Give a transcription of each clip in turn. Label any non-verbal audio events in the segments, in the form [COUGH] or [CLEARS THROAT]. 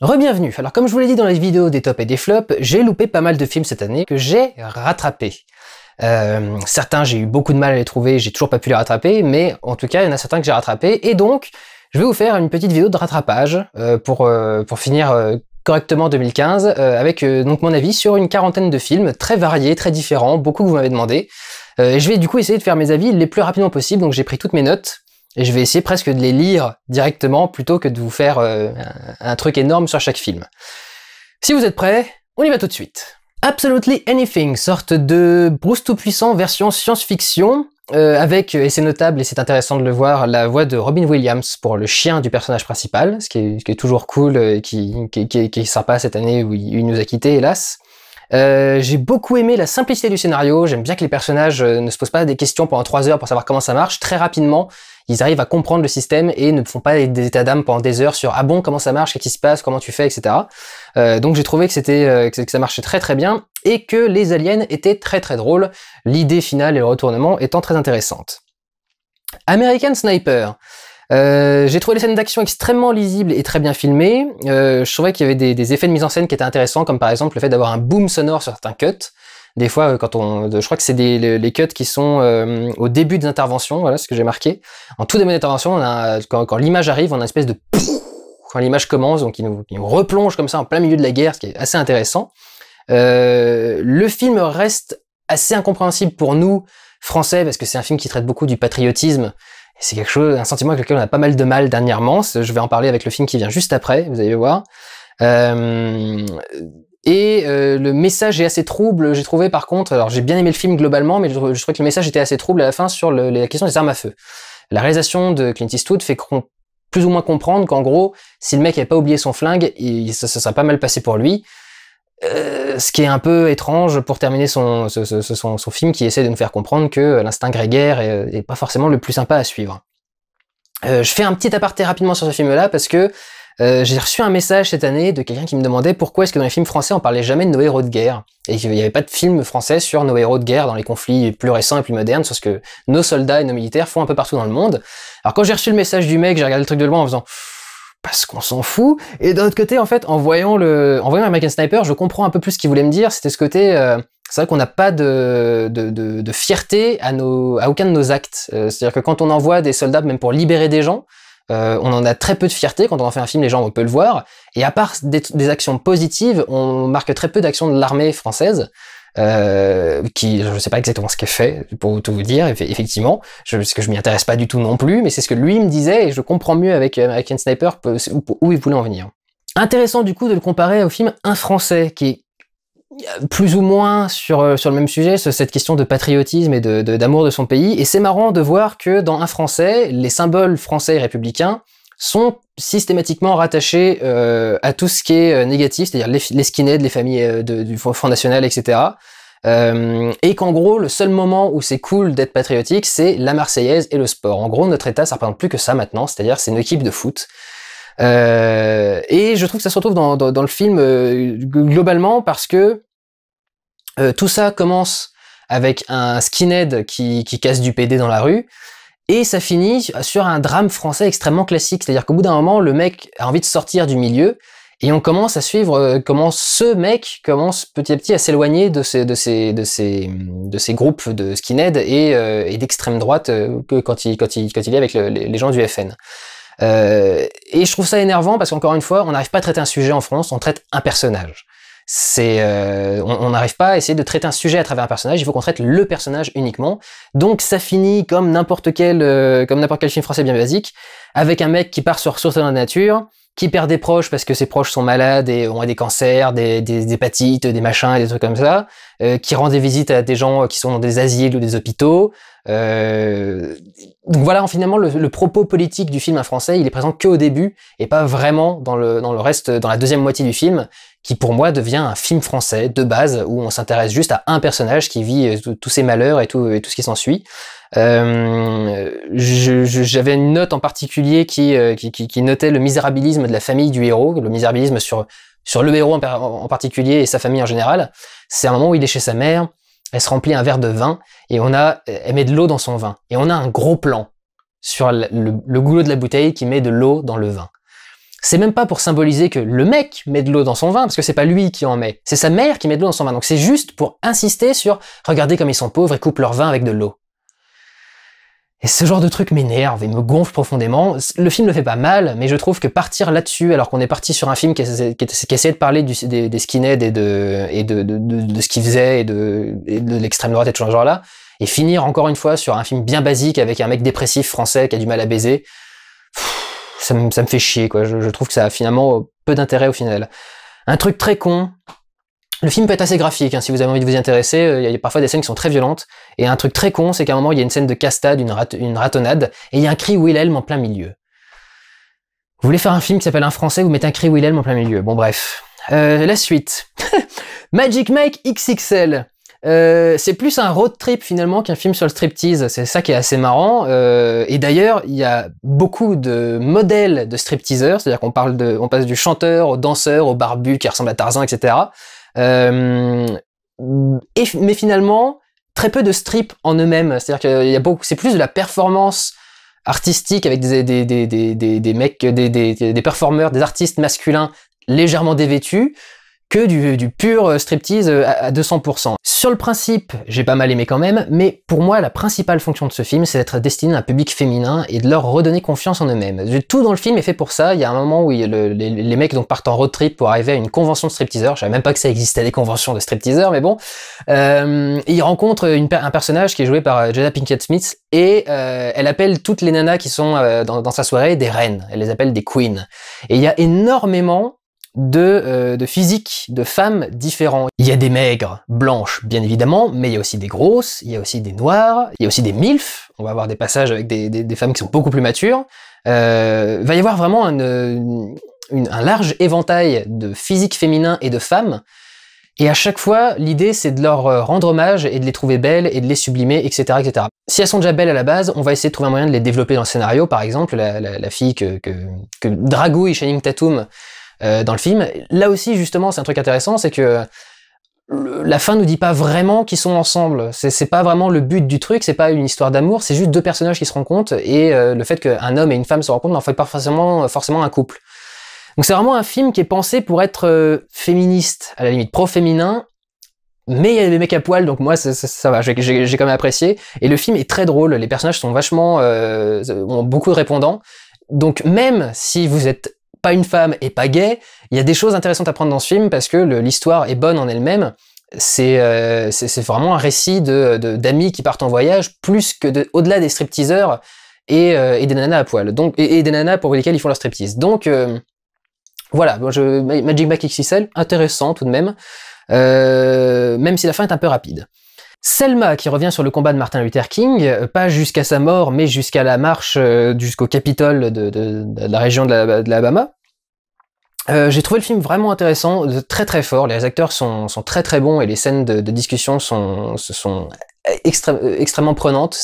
Rebienvenue. Alors comme je vous l'ai dit dans les vidéos des tops et des flops, j'ai loupé pas mal de films cette année que j'ai rattrapé. Euh, certains, j'ai eu beaucoup de mal à les trouver, j'ai toujours pas pu les rattraper, mais en tout cas, il y en a certains que j'ai rattrapés. Et donc, je vais vous faire une petite vidéo de rattrapage euh, pour, euh, pour finir correctement 2015 avec donc mon avis sur une quarantaine de films très variés, très différents, beaucoup que vous m'avez demandé. et je vais du coup essayer de faire mes avis les plus rapidement possible, donc j'ai pris toutes mes notes et je vais essayer presque de les lire directement plutôt que de vous faire euh, un, truc énorme sur chaque film. Si vous êtes prêts, on y va tout de suite. Absolutely Anything, sorte de Bruce Tout-Puissant version science-fiction, euh, avec, et c'est notable et c'est intéressant de le voir, la voix de Robin Williams pour le chien du personnage principal, ce qui est, toujours cool euh, et qui, est sympa cette année où il, il nous a quittés, hélas. Euh, j'ai beaucoup aimé la simplicité du scénario. J'aime bien que les personnages euh, ne se posent pas des questions pendant 3 heures pour savoir comment ça marche. Très rapidement, ils arrivent à comprendre le système et ne font pas des états d'âme pendant des heures sur ah bon comment ça marche, qu'est-ce qui se passe, comment tu fais, etc. Euh, donc j'ai trouvé que c'était que ça marchait très très bien et que les aliens étaient très très drôles. L'idée finale et le retournement étant très intéressantes. American Sniper. Euh, j'ai trouvé les scènes d'action extrêmement lisibles et très bien filmées. Euh, je trouvais qu'il y avait des, effets de mise en scène qui étaient intéressants, comme par exemple le fait d'avoir un boom sonore sur certains cuts. Des fois, euh, quand on, je crois que c'est les, cuts qui sont au début des interventions, voilà ce que j'ai marqué. En tout début d'intervention, quand, l'image arrive, on a une espèce de quand l'image commence, donc il nous, il nous, replonge comme ça en plein milieu de la guerre, ce qui est assez intéressant. le film reste assez incompréhensible pour nous, français parce que c'est un film qui traite beaucoup du patriotisme c'est quelque chose, un sentiment avec lequel on a pas mal de mal dernièrement. Je vais en parler avec le film qui vient juste après, vous allez voir. Euh, et euh, le message est assez trouble, j'ai trouvé par contre, alors j'ai bien aimé le film globalement, mais je, je, trouvais que le message était assez trouble à la fin sur la question des armes à feu. La réalisation de Clint Eastwood fait qu'on plus ou moins comprendre qu'en gros, si le mec n'avait pas oublié son flingue, ça, ça serait pas mal passé pour lui. Euh, ce qui est un peu étrange pour terminer son, son, film qui essaie de nous faire comprendre que euh, l'instinct grégaire euh, est, pas forcément le plus sympa à suivre. je fais un petit aparté rapidement sur ce film-là parce que j'ai reçu un message cette année de quelqu'un qui me demandait pourquoi est-ce que dans les films français on parlait jamais de nos héros de guerre et qu'il n'y avait pas de film français sur nos héros de guerre dans les conflits plus récents et plus modernes sur ce que nos soldats et nos militaires font un peu partout dans le monde. Alors quand j'ai reçu le message du mec, j'ai regardé le truc de loin en faisant parce qu'on s'en fout. Et d'un autre côté, en fait, en voyant le, en voyant American Sniper, je comprends un peu plus ce qu'il voulait me dire. C'était ce côté, euh, c'est vrai qu'on n'a pas de, fierté à aucun de nos actes. Euh, c'est-à-dire que quand on envoie des soldats, même pour libérer des gens, euh, on en a très peu de fierté. Quand on en fait un film, les gens on peut le voir. Et à part des actions positives, on marque très peu d'actions de l'armée française. Euh, qui, je ne sais pas exactement ce qu'elle fait, pour tout vous dire, effectivement, je, parce que je m'y intéresse pas du tout non plus, mais c'est ce que lui me disait, et je comprends mieux avec euh, American Sniper où, il voulait en venir. Intéressant du coup de le comparer au film Un Français, qui est euh, plus ou moins sur, le même sujet, cette question de patriotisme et d'amour de, de son pays. Et c'est marrant de voir que dans Un Français, les symboles français et républicains sont systématiquement rattachés euh, à tout ce qui est euh, négatif, c'est-à-dire les, skinheads, les familles euh, du Front National, etc. et qu'en gros, le seul moment où c'est cool d'être patriotique, c'est la Marseillaise et le sport. En gros, notre État, ça ne représente plus que ça maintenant, c'est-à-dire c'est une équipe de foot. et je trouve que ça se retrouve dans, le film globalement parce que tout ça commence avec un skinhead qui casse du PD dans la rue, et ça finit sur un drame français extrêmement classique, c'est-à-dire qu'au bout d'un moment, le mec a envie de sortir du milieu, et on commence à suivre euh, comment ce mec commence petit à petit à s'éloigner de ces, de, ces, groupes de skinhead euh, et, d'extrême droite euh, que quand, il, quand, il, est avec les gens du FN. et je trouve ça énervant parce qu'encore une fois, on n'arrive pas à traiter un sujet en France, on traite un personnage c'est euh, on n'arrive pas à essayer de traiter un sujet à travers un personnage, il faut qu'on traite le personnage uniquement. Donc ça finit comme n'importe quel euh, comme n'importe quel film français bien basique, avec un mec qui part sur ressources dans la nature, qui perd des proches parce que ses proches sont malades et ont des cancers, des, hépatites, des machins et des trucs comme ça, euh, qui rend des visites à des gens qui sont dans des asiles ou des hôpitaux. donc voilà, finalement, le, propos politique du film en Français, il est présent que au début et pas vraiment dans le reste, dans la deuxième moitié du film qui pour moi devient un film français de base où on s'intéresse juste à un personnage qui vit euh, tous ses malheurs et tout, et tout ce qui s'ensuit. Euh, J'avais une note en particulier euh, qui, qui, notait le misérabilisme de la famille du héros, le misérabilisme sur, sur le héros en, particulier et sa famille en général. C'est un moment où il est chez sa mère, elle se remplit un verre de vin et on a, elle met de l'eau dans son vin et on a un gros plan sur le goulot de la bouteille qui met de l'eau dans le vin. C'est même pas pour symboliser que le mec met de l'eau dans son vin, parce que c'est pas lui qui en met, c'est sa mère qui met de l'eau dans son vin. Donc c'est juste pour insister sur regardez comme ils sont pauvres et coupent leur vin avec de l'eau. Et ce genre de truc m'énerve et me gonfle profondément. Le film le fait pas mal, mais je trouve que partir là-dessus, alors qu'on est parti sur un film qui, essayait de parler du, des, skinheads et de, et de, ce qu'ils faisaient et de, l'extrême droite et de ce genre-là, et finir encore une fois sur un film bien basique avec un mec dépressif français qui a du mal à baiser, ça me, fait chier, quoi. Je, trouve que ça a finalement euh, peu d'intérêt au final. Un truc très con. Le film peut être assez graphique, hein, si vous avez envie de vous y intéresser. Euh, il y a parfois des scènes qui sont très violentes. Et un truc très con, c'est qu'à un moment, il y a une scène de castade, une, ratonnade, et il y a un cri Wilhelm en plein milieu. Vous voulez faire un film qui s'appelle Un Français, vous mettez un cri Wilhelm en plein milieu. Bon, bref. Euh, la suite. [LAUGHS] Magic Mike XXL. Euh, c'est plus un road trip finalement qu'un film sur le striptease. C'est ça qui est assez marrant. Euh, et d'ailleurs, il y a beaucoup de modèles de stripteasers, c'est-à-dire qu'on parle de, on passe du chanteur au danseur au barbu qui ressemble à Tarzan, etc. Euh, mais finalement, très peu de strip en eux-mêmes. C'est-à-dire qu'il y a beaucoup, c'est plus de la performance artistique avec des, mecs, des performeurs, des artistes masculins légèrement dévêtus que du, du pur euh, striptease euh, à, 200%. Sur le principe, j'ai pas mal aimé quand même, mais pour moi, la principale fonction de ce film, c'est d'être destiné à un public féminin et de leur redonner confiance en eux-mêmes. Tout dans le film est fait pour ça. Il y a un moment où les, mecs donc partent en road trip pour arriver à une convention de stripteaseurs. Je savais même pas que ça existait des conventions de stripteaseurs, mais bon. Euh, ils rencontrent un personnage qui est joué par euh, Jada Pinkett Smith et elle appelle toutes les nanas qui sont dans sa soirée des reines. Elle les appelle des queens. Et il y a énormément de, euh, de physique, de femmes différents. Il y a des maigres, blanches bien évidemment, mais il y a aussi des grosses, il y a aussi des noires, il y a aussi des milfs, on va avoir des passages avec des, femmes qui sont beaucoup plus matures. il euh, va y avoir vraiment un large éventail de physiques féminins et de femmes, et à chaque fois, l'idée, c'est de leur euh, rendre hommage et de les trouver belles et de les sublimer, etc., etc. Si elles sont déjà belles à la base, on va essayer de trouver un moyen de les développer dans le scénario. Par exemple, la, fille que, que, que et Tatum euh, dans le film. Là aussi, justement, c'est un truc intéressant, c'est que la fin nous dit pas vraiment qu'ils sont ensemble. C'est pas vraiment le but du truc, c'est pas une histoire d'amour, c'est juste deux personnages qui se rencontrent et euh, le fait qu'un homme et une femme se rencontrent n'en fait pas forcément, forcément un couple. Donc c'est vraiment un film qui est pensé pour être euh, féministe, à la limite pro-féminin, mais il y a des mecs à poil, donc moi ça, va, j'ai quand même apprécié. Et le film est très drôle, les personnages sont vachement, ont beaucoup de répondants. Donc même si vous êtes pas une femme et pas gay. Il y a des choses intéressantes à prendre dans ce film parce que l'histoire est bonne en elle-même. C'est euh, vraiment un récit d'amis qui partent en voyage plus que de, au-delà des stripteaseurs et, euh, des nanas à poil. Donc, et, des nanas pour lesquelles ils font leur striptease. Donc euh, voilà, Magic Back XXL, intéressant tout de même, même si la fin est un peu rapide. Selma, qui revient sur le combat de Martin Luther King, euh, pas jusqu'à sa mort, mais jusqu'à la marche, euh, jusqu'au Capitole de, la région de l'Alabama. Euh, j'ai trouvé le film vraiment intéressant, très très fort. Les acteurs sont, très très bons et les scènes de, discussion sont, sont extrêmement prenantes.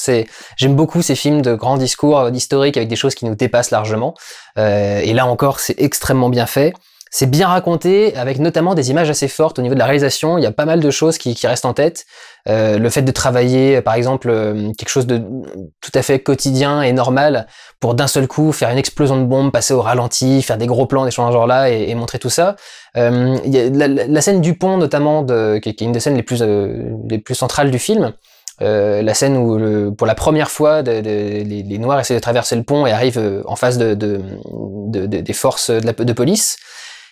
J'aime beaucoup ces films de grands discours historiques avec des choses qui nous dépassent largement. et là encore, c'est extrêmement bien fait. C'est bien raconté, avec notamment des images assez fortes au niveau de la réalisation. Il y a pas mal de choses qui, restent en tête. Euh, le fait de travailler, par exemple, euh, quelque chose de tout à fait quotidien et normal pour d'un seul coup faire une explosion de bombe, passer au ralenti, faire des gros plans, des choses genre là et, montrer tout ça. Euh, il la, scène du pont, notamment, de, qui, est une des scènes les plus, les plus centrales du film. la scène où pour la première fois les, noirs essaient de traverser le pont et arrivent en face de, des forces de, police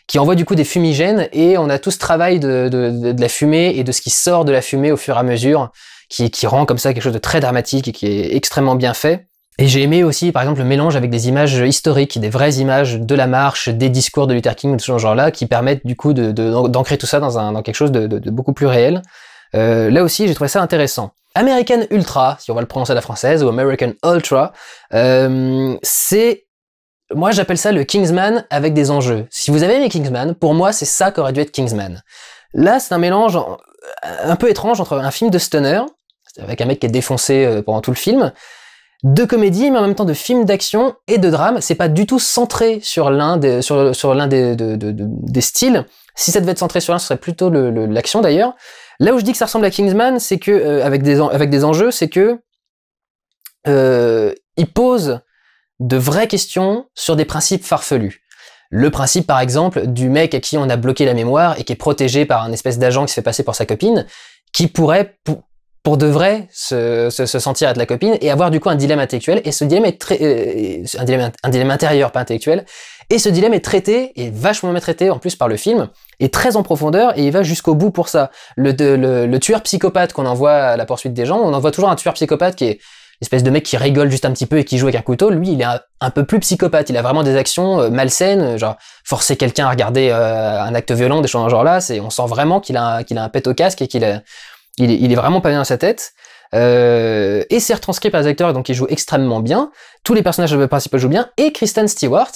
qui envoie du coup des fumigènes et on a tout ce travail de, de, la fumée et de ce qui sort de la fumée au fur et à mesure, qui, qui rend comme ça quelque chose de très dramatique et qui est extrêmement bien fait. Et j'ai aimé aussi, par exemple, le mélange avec des images historiques, des vraies images de la marche, des discours de Luther King, de ce genre-là, qui permettent du coup d'ancrer de, tout ça dans, un, dans quelque chose de, beaucoup plus réel. Euh, là aussi, j'ai trouvé ça intéressant. American Ultra, si on va le prononcer à la française, ou American Ultra, euh, c'est moi, j'appelle ça le Kingsman avec des enjeux. Si vous avez aimé Kingsman, pour moi, c'est ça qu'aurait dû être Kingsman. Là, c'est un mélange euh, un peu étrange entre un film de stunner, avec un mec qui est défoncé euh, pendant tout le film, de comédie, mais en même temps de film d'action et de drame. C'est pas du tout centré sur l'un des, sur, l'un des, des styles. Si ça devait être centré sur l'un, ce serait plutôt l'action d'ailleurs. Là où je dis que ça ressemble à Kingsman, c'est que euh, avec des avec des enjeux, c'est que il pose de vraies questions sur des principes farfelus. Le principe, par exemple, du mec à qui on a bloqué la mémoire et qui est protégé par un espèce d'agent qui se fait passer pour sa copine, qui pourrait, pour de vrai, se, sentir être la copine et avoir du coup un dilemme intellectuel. Et ce dilemme est très, euh, un, dilemme, intérieur, pas intellectuel. Et ce dilemme est traité, et vachement bien traité en plus par le film, et très en profondeur et il va jusqu'au bout pour ça. Le, le tueur psychopathe qu'on envoie à la poursuite des gens, on envoie toujours un tueur psychopathe qui est espèce de mec qui rigole juste un petit peu et qui joue avec un couteau, lui, il est un, peu plus psychopathe. Il a vraiment des actions euh, malsaines, euh, genre forcer quelqu'un à regarder euh, un acte violent, des choses ce genre-là. C'est, on sent vraiment qu'il a, qu'il a un pet au casque et qu'il il, il, est vraiment pas bien dans sa tête. et c'est retranscrit par les acteurs, donc il joue extrêmement bien. Tous les personnages principaux jouent bien, et Kristen Stewart,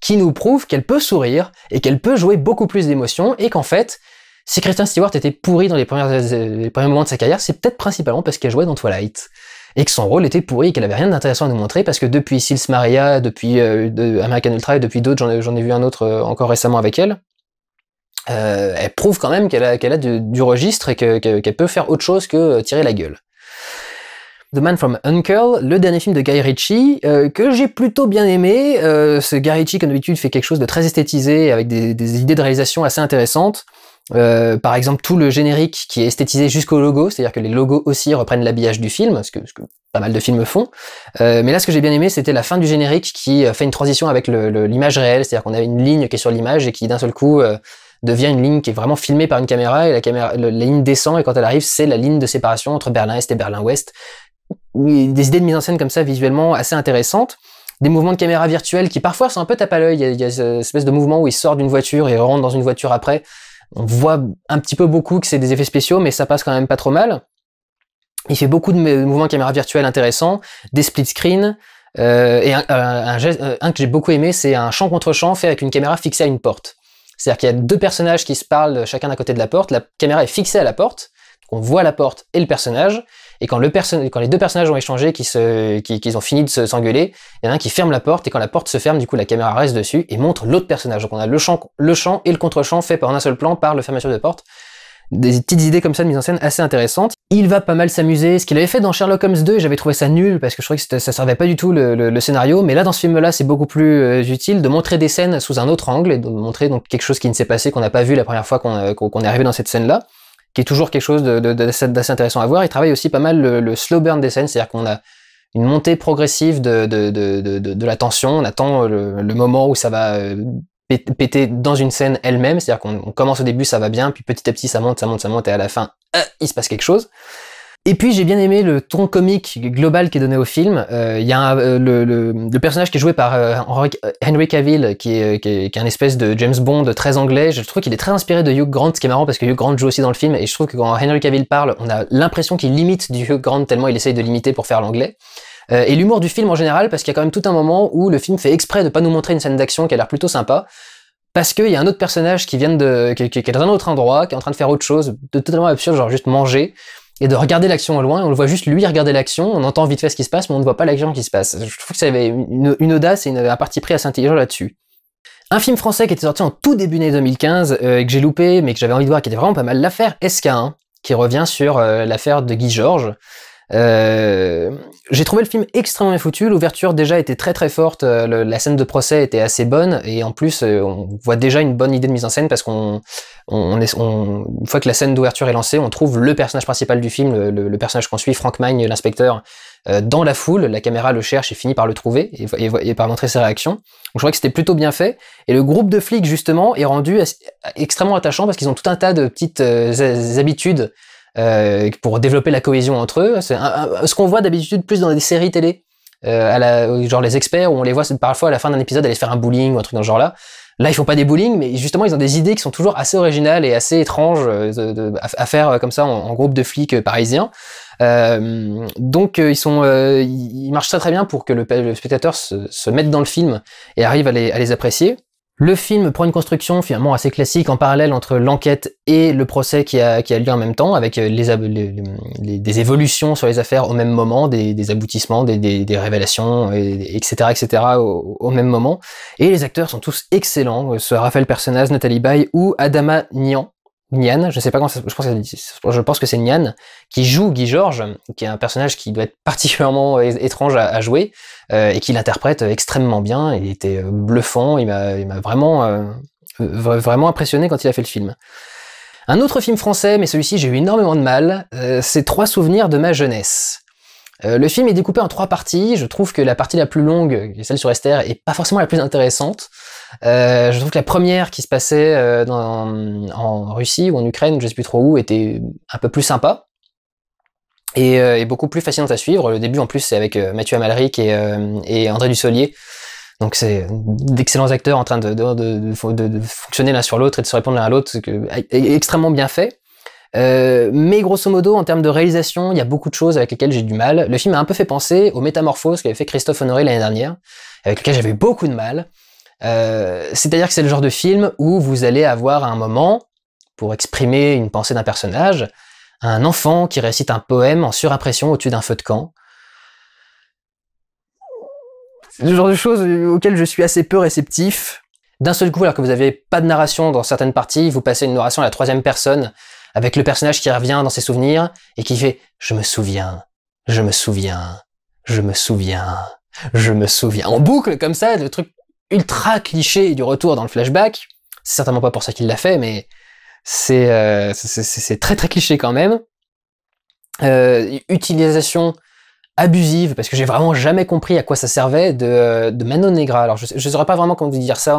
qui nous prouve qu'elle peut sourire et qu'elle peut jouer beaucoup plus d'émotions, et qu'en fait, si Kristen Stewart était pourrie dans les premiers moments de sa carrière, c'est peut-être principalement parce qu'elle jouait dans Twilight et que son rôle était pourri qu'elle avait rien d'intéressant à nous montrer parce que depuis Sils Maria, depuis euh, American Ultra et depuis d'autres, j'en ai vu un autre euh, encore récemment avec elle, euh, elle prouve quand même qu'elle a, du, registre et qu'elle peut faire autre chose que tirer la gueule. The Man from Uncle, le dernier film de Guy Ritchie, que j'ai plutôt bien aimé. ce Guy Ritchie, comme d'habitude, fait quelque chose de très esthétisé, avec des idées de réalisation assez intéressantes. Euh, par exemple, tout le générique qui est esthétisé jusqu'au logo, c'est-à-dire que les logos aussi reprennent l'habillage du film, ce que, pas mal de films font. Euh, mais là, ce que j'ai bien aimé, c'était la fin du générique qui euh, fait une transition avec l'image réelle, c'est-à-dire qu'on a une ligne qui est sur l'image et qui d'un seul coup devient une ligne qui est vraiment filmée par une caméra et la caméra, la ligne descend et quand elle arrive, c'est la ligne de séparation entre Berlin-Est et Berlin-Ouest. Des idées de mise en scène comme ça, visuellement assez intéressantes des mouvements de caméra virtuels qui parfois sont un peu tape à l'œil. Il, il y, a cette espèce de mouvement où il sort d'une voiture et rentre dans une voiture après. On voit un petit peu beaucoup que c'est des effets spéciaux, mais ça passe quand même pas trop mal. Il fait beaucoup de mouvements caméra virtuelle intéressants, des split screens, euh, et euh, euh, un, que j'ai beaucoup aimé, c'est un champ contre champ fait avec une caméra fixée à une porte. C'est-à-dire qu'il y a deux personnages qui se parlent chacun d'un côté de la porte, la caméra est fixée à la porte, on voit la porte et le personnage, et quand, les deux personnages ont échangé, qu'ils qui, ont fini de s'engueuler, il y en a un qui ferme la porte, et quand la porte se ferme, du coup, la caméra reste dessus et montre l'autre personnage. Donc on a le champ, le et le contre-champ fait par un seul plan par le fermeture de porte. Des petites idées comme ça de mise en scène assez intéressantes. Il va pas mal s'amuser. Ce qu'il avait fait dans Sherlock Holmes 2, j'avais trouvé ça nul parce que je trouvais que ça servait pas du tout le, scénario. Mais là, dans ce film-là, c'est beaucoup plus euh, utile de montrer des scènes sous un autre angle et de montrer donc quelque chose qui ne s'est passé, qu'on n'a pas vu la première fois qu'on euh, est arrivé dans cette scène-là qui est toujours quelque chose d'assez de, intéressant à voir. Il travaille aussi pas mal le, slow burn des scènes, c'est-à-dire qu'on a une montée progressive de, la tension, on attend le, moment où ça va euh, péter dans une scène elle-même, c'est-à-dire qu'on commence au début, ça va bien, puis petit à petit ça monte, ça monte, ça monte, et à la fin, euh, il se passe quelque chose. Et puis j'ai bien aimé le ton comique global qui est donné au film. Euh, il y a euh, le, personnage qui est joué par euh, Henry Cavill, qui est, un espèce de James Bond très anglais. Je trouve qu'il est très inspiré de Hugh Grant, ce qui est marrant parce que Hugh Grant joue aussi dans le film. Et je trouve que quand Henry Cavill parle, on a l'impression qu'il limite du Hugh Grant tellement il essaye de l'imiter pour faire l'anglais. et l'humour du film en général, parce qu'il y a quand même tout un moment où le film fait exprès de pas nous montrer une scène d'action qui a l'air plutôt sympa parce qu'il y a un autre personnage qui vient de qui, qui est dans un autre endroit, qui est en train de faire autre chose, de totalement absurde, genre juste manger, et de regarder l'action au loin. On le voit juste lui regarder l'action, on entend vite fait ce qui se passe, mais on ne voit pas l'action qui se passe. Je trouve que ça avait une, audace et un parti pris assez intelligent là-dessus. Un film français qui était sorti en tout début d'année 2015 euh, et que j'ai loupé, mais que j'avais envie de voir, qui était vraiment pas mal, l'affaire SK1, qui revient sur euh, l'affaire de Guy Georges, euh, j'ai trouvé le film extrêmement foutu. L'ouverture déjà était très très forte. Euh, la scène de procès était assez bonne et en plus euh, on voit déjà une bonne idée de mise en scène parce qu'on une fois que la scène d'ouverture est lancée, on trouve le personnage principal du film, le, personnage qu'on suit, Frank Magne, l'inspecteur, dans la foule. La caméra le cherche et finit par le trouver et, par montrer ses réactions. Donc je trouvais que c'était plutôt bien fait. Et le groupe de flics justement est rendu extrêmement attachant parce qu'ils ont tout un tas de petites habitudes euh, pour développer la cohésion entre eux. C'est ce qu'on voit d'habitude plus dans des séries télé, euh, à la, genre les experts, où on les voit parfois à la fin d'un épisode aller se faire un bowling ou un truc dans ce genre-là. Là, ils font pas des bowling, mais justement, ils ont des idées qui sont toujours assez originales et assez étranges euh, à, faire euh, comme ça en, groupe de flics parisiens. Euh, donc, ils sont, ils marchent très très bien pour que le, le spectateur se, se, mette dans le film et arrive à les, à les apprécier. Le film prend une construction finalement assez classique en parallèle entre l'enquête et le procès qui a, qui a, lieu en même temps, avec euh, les, des évolutions sur les affaires au même moment, des, aboutissements, des, révélations, etc., etc. Au, même moment. Et les acteurs sont tous excellents, soit euh, Raphaël Personnage, Nathalie Baye ou Adama Nian, Nian, je sais pas comment je pense, que, je pense que c'est Nian qui joue Guy Georges, qui est un personnage qui doit être particulièrement étrange à, jouer euh, et qui l'interprète extrêmement bien. Il était euh, bluffant, il m'a vraiment, euh, vraiment impressionné quand il a fait le film. Un autre film français, mais celui-ci j'ai eu énormément de mal, c'est Trois souvenirs de ma jeunesse. le film est découpé en trois parties. Je trouve que la partie la plus longue, celle sur Esther, est pas forcément la plus intéressante. Euh, je trouve que la première qui se passait euh, en Russie ou en Ukraine, je sais plus trop où, était un peu plus sympa. Et, euh, beaucoup plus fascinante à suivre. Le début, en plus, c'est avec Mathieu Amalric et, André Dussolier. Donc c'est d'excellents acteurs en train de, fonctionner l'un sur l'autre et de se répondre l'un à l'autre, extrêmement bien fait. mais grosso modo, en termes de réalisation, il y a beaucoup de choses avec lesquelles j'ai du mal. Le film a un peu fait penser aux métamorphoses qu'avait fait Christophe Honoré l'année dernière, avec lequel j'avais beaucoup de mal. Euh, c'est-à-dire que c'est le genre de film où vous allez avoir à un moment, pour exprimer une pensée d'un personnage, un enfant qui récite un poème en surimpression au-dessus d'un feu de camp. C'est le genre de choses auxquelles je suis assez peu réceptif. D'un seul coup, alors que vous n'avez pas de narration dans certaines parties, vous passez une narration à la troisième personne, avec le personnage qui revient dans ses souvenirs et qui fait ⁇ Je me souviens, je me souviens, je me souviens, je me souviens ⁇ En boucle, comme ça, le truc ultra cliché du retour dans le flashback. C'est certainement pas pour ça qu'il l'a fait, mais c'est euh, très très cliché quand même. Euh, utilisation abusive, parce que j'ai vraiment jamais compris à quoi ça servait de, euh, Mano Negra. Alors je ne saurais pas vraiment comment vous dire ça,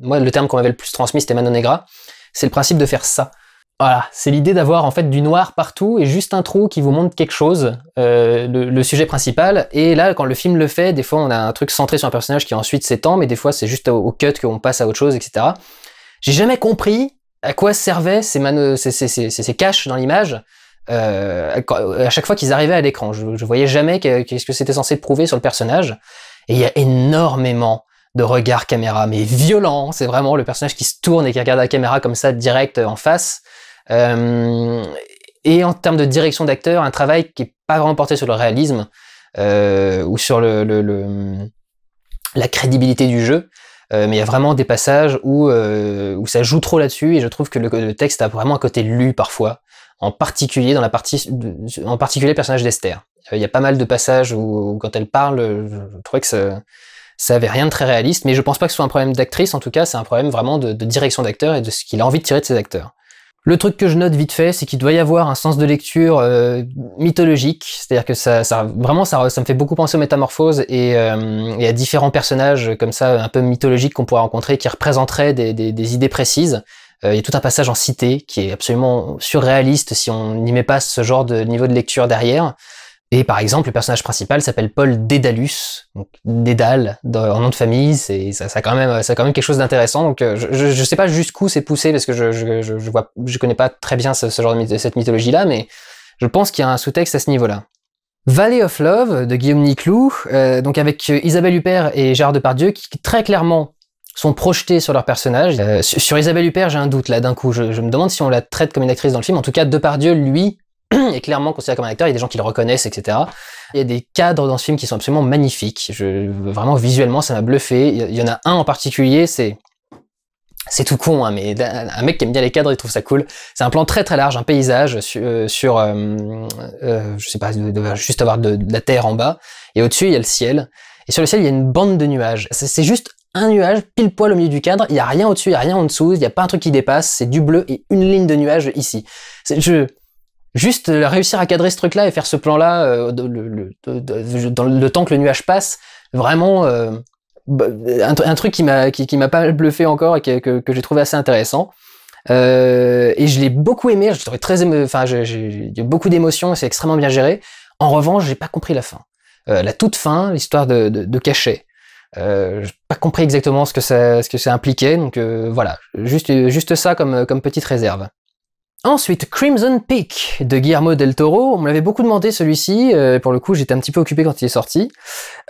moi le terme qu'on m'avait le plus transmis c'était Mano Negra, c'est le principe de faire ça. Voilà, c'est l'idée d'avoir en fait du noir partout et juste un trou qui vous montre quelque chose, euh, le, sujet principal. Et là, quand le film le fait, des fois on a un truc centré sur un personnage qui ensuite s'étend, mais des fois c'est juste au, cut qu'on passe à autre chose, etc. J'ai jamais compris à quoi servaient ces, caches dans l'image euh, à chaque fois qu'ils arrivaient à l'écran. Je, je voyais jamais qu'est-ce que c'était censé prouver sur le personnage. Et il y a énormément de regards caméra, mais violents, C'est vraiment le personnage qui se tourne et qui regarde la caméra comme ça direct en face. Euh, et en termes de direction d'acteur, un travail qui n'est pas vraiment porté sur le réalisme euh, ou sur le, la crédibilité du jeu. Euh, mais il y a vraiment des passages où, où ça joue trop là-dessus et je trouve que le, texte a vraiment un côté lu parfois, en particulier dans la partie, en particulier le personnage d'Esther. Il y a pas mal de passages où, quand elle parle, je, trouvais que ça, ça avait rien de très réaliste, mais je pense pas que ce soit un problème d'actrice, en tout cas c'est un problème vraiment de, de direction d'acteur et de ce qu'il a envie de tirer de ses acteurs. Le truc que je note vite fait, c'est qu'il doit y avoir un sens de lecture euh, mythologique, c'est-à-dire que ça, vraiment, ça, me fait beaucoup penser aux métamorphoses et, euh, et à différents personnages comme ça, un peu mythologiques qu'on pourrait rencontrer, qui représenteraient des, idées précises. Euh, il y a tout un passage en cité qui est absolument surréaliste si on n'y met pas ce genre de niveau de lecture derrière. Et par exemple, le personnage principal s'appelle Paul Dédalus, donc Dédale en nom de famille, c'est ça, quand même ça quand même quelque chose d'intéressant. Donc euh, je, ne sais pas jusqu'où c'est poussé parce que je je, connais pas très bien ce, genre de cette mythologie là, mais je pense qu'il y a un sous-texte à ce niveau-là. Valley of Love de Guillaume Niclou, euh, donc avec euh, Isabelle Huppert et Gérard Depardieu, qui très clairement sont projetés sur leur personnage. sur Isabelle Huppert, j'ai un doute là d'un coup. je, me demande si on la traite comme une actrice dans le film. En tout cas, Depardieu, lui, [CLEARS THROAT] Et clairement considéré comme un acteur. Il y a des gens qui le reconnaissent, etc. Il y a des cadres dans ce film qui sont absolument magnifiques. Je, vraiment, visuellement, ça m'a bluffé. Il y en a un en particulier, c'est c'est tout con, hein, mais un mec qui aime bien les cadres, il trouve ça cool. C'est un plan très très large, un paysage euh, sur, euh, euh, je sais pas, juste avoir de, de, la terre en bas, et au-dessus il y a le ciel. Et sur le ciel il y a une bande de nuages. C'est juste un nuage pile poil au milieu du cadre. Il y a rien au-dessus, il y a rien en dessous, il y a pas un truc qui dépasse. C'est du bleu et une ligne de nuages ici. Je Juste euh, réussir à cadrer ce truc-là et faire ce plan-là euh, dans le temps que le nuage passe, vraiment euh, bah, un, truc qui m'a qui, m'a pas bluffé encore et que, j'ai trouvé assez intéressant. et je l'ai beaucoup aimé, je très enfin j'ai beaucoup d'émotions, c'est extrêmement bien géré. En revanche, j'ai pas compris la fin, la toute fin, l'histoire de, de, Cachet. Euh, j'ai pas compris exactement ce que ça, ce que ça impliquait, donc voilà, juste, juste ça comme, comme petite réserve. Ensuite, Crimson Peak de Guillermo del Toro. On me l'avait beaucoup demandé celui-ci. Euh, pour le coup, j'étais un petit peu occupé quand il est sorti.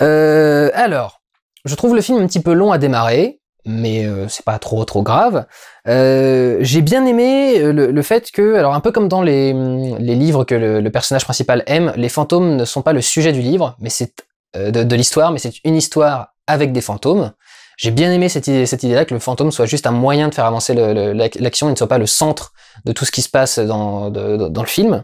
Euh, alors, je trouve le film un petit peu long à démarrer, mais euh, c'est pas trop trop grave. J'ai bien aimé le, fait que, alors un peu comme dans les, mm, livres que le, personnage principal aime, les fantômes ne sont pas le sujet du livre, mais c'est de l'histoire, mais c'est une histoire avec des fantômes. J'ai bien aimé cette idée, là que le fantôme soit juste un moyen de faire avancer l'action et ne soit pas le centre de tout ce qui se passe dans, le film.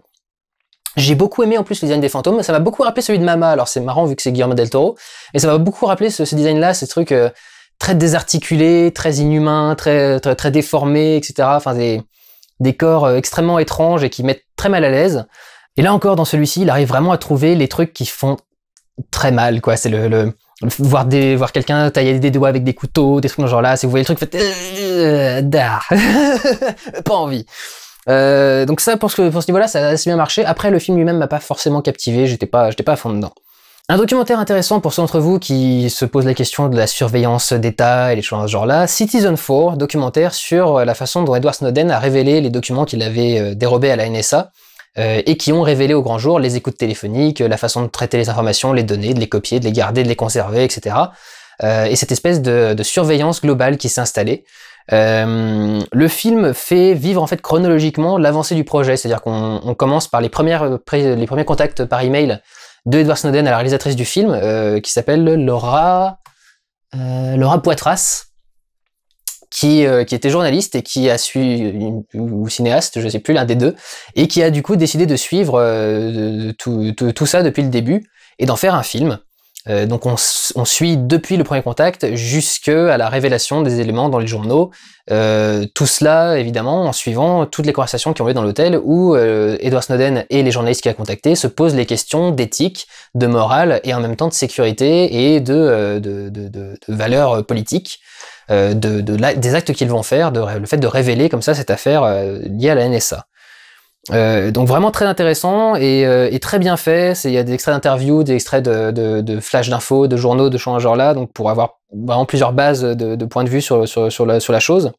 J'ai beaucoup aimé en plus le design des fantômes. Ça m'a beaucoup rappelé celui de Mama. Alors c'est marrant vu que c'est Guillermo del Toro, et ça m'a beaucoup rappelé ce, design-là, ces trucs euh, très désarticulés, très inhumains, très très, déformés, etc. Enfin des, corps euh, extrêmement étranges et qui mettent très mal à l'aise. Et là encore dans celui-ci, il arrive vraiment à trouver les trucs qui font très mal. Quoi, c'est le voir voir quelqu'un tailler des doigts avec des couteaux des trucs dans ce genre là si vous voyez le truc faites euh, dar [LAUGHS] pas envie euh, donc ça pour ce, niveau là ça a assez bien marché après le film lui-même m'a pas forcément captivé j'étais pas à fond dedans un documentaire intéressant pour ceux d'entre vous qui se posent la question de la surveillance d'État et les choses de ce genre-là, Citizen 4, documentaire sur la façon dont Edward Snowden a révélé les documents qu'il avait euh, dérobés à la NSA, euh, et qui ont révélé au grand jour les écoutes téléphoniques, la façon de traiter les informations, les données, de les copier, de les garder, de les conserver, etc. Euh, et cette espèce de, surveillance globale qui s'est installée. Euh, le film fait vivre en fait chronologiquement l'avancée du projet, c'est-à-dire qu'on commence par les, les premiers contacts par email de Edward Snowden à la réalisatrice du film, qui s'appelle Laura Laura Poitras, euh, qui, était journaliste et qui a suivi, ou cinéaste, je sais plus, l'un des deux, et qui a du coup décidé de suivre euh, tout, ça depuis le début et d'en faire un film. Euh, donc on, suit depuis le premier contact jusqu'à la révélation des éléments dans les journaux, tout cela évidemment en suivant toutes les conversations qui ont lieu dans l'hôtel où Edward Snowden et les journalistes qu'il a contactés se posent les questions d'éthique, de morale et en même temps de sécurité et de, de, de, de valeurs politiques. Euh, des actes qu'ils vont faire, le fait de révéler comme ça cette affaire euh, liée à la NSA. Euh, donc vraiment très intéressant et, très bien fait. Il y a des extraits d'interviews, des extraits de, de, flash d'infos, de journaux, de choses genre là, donc pour avoir vraiment plusieurs bases de, points de vue sur, la, chose.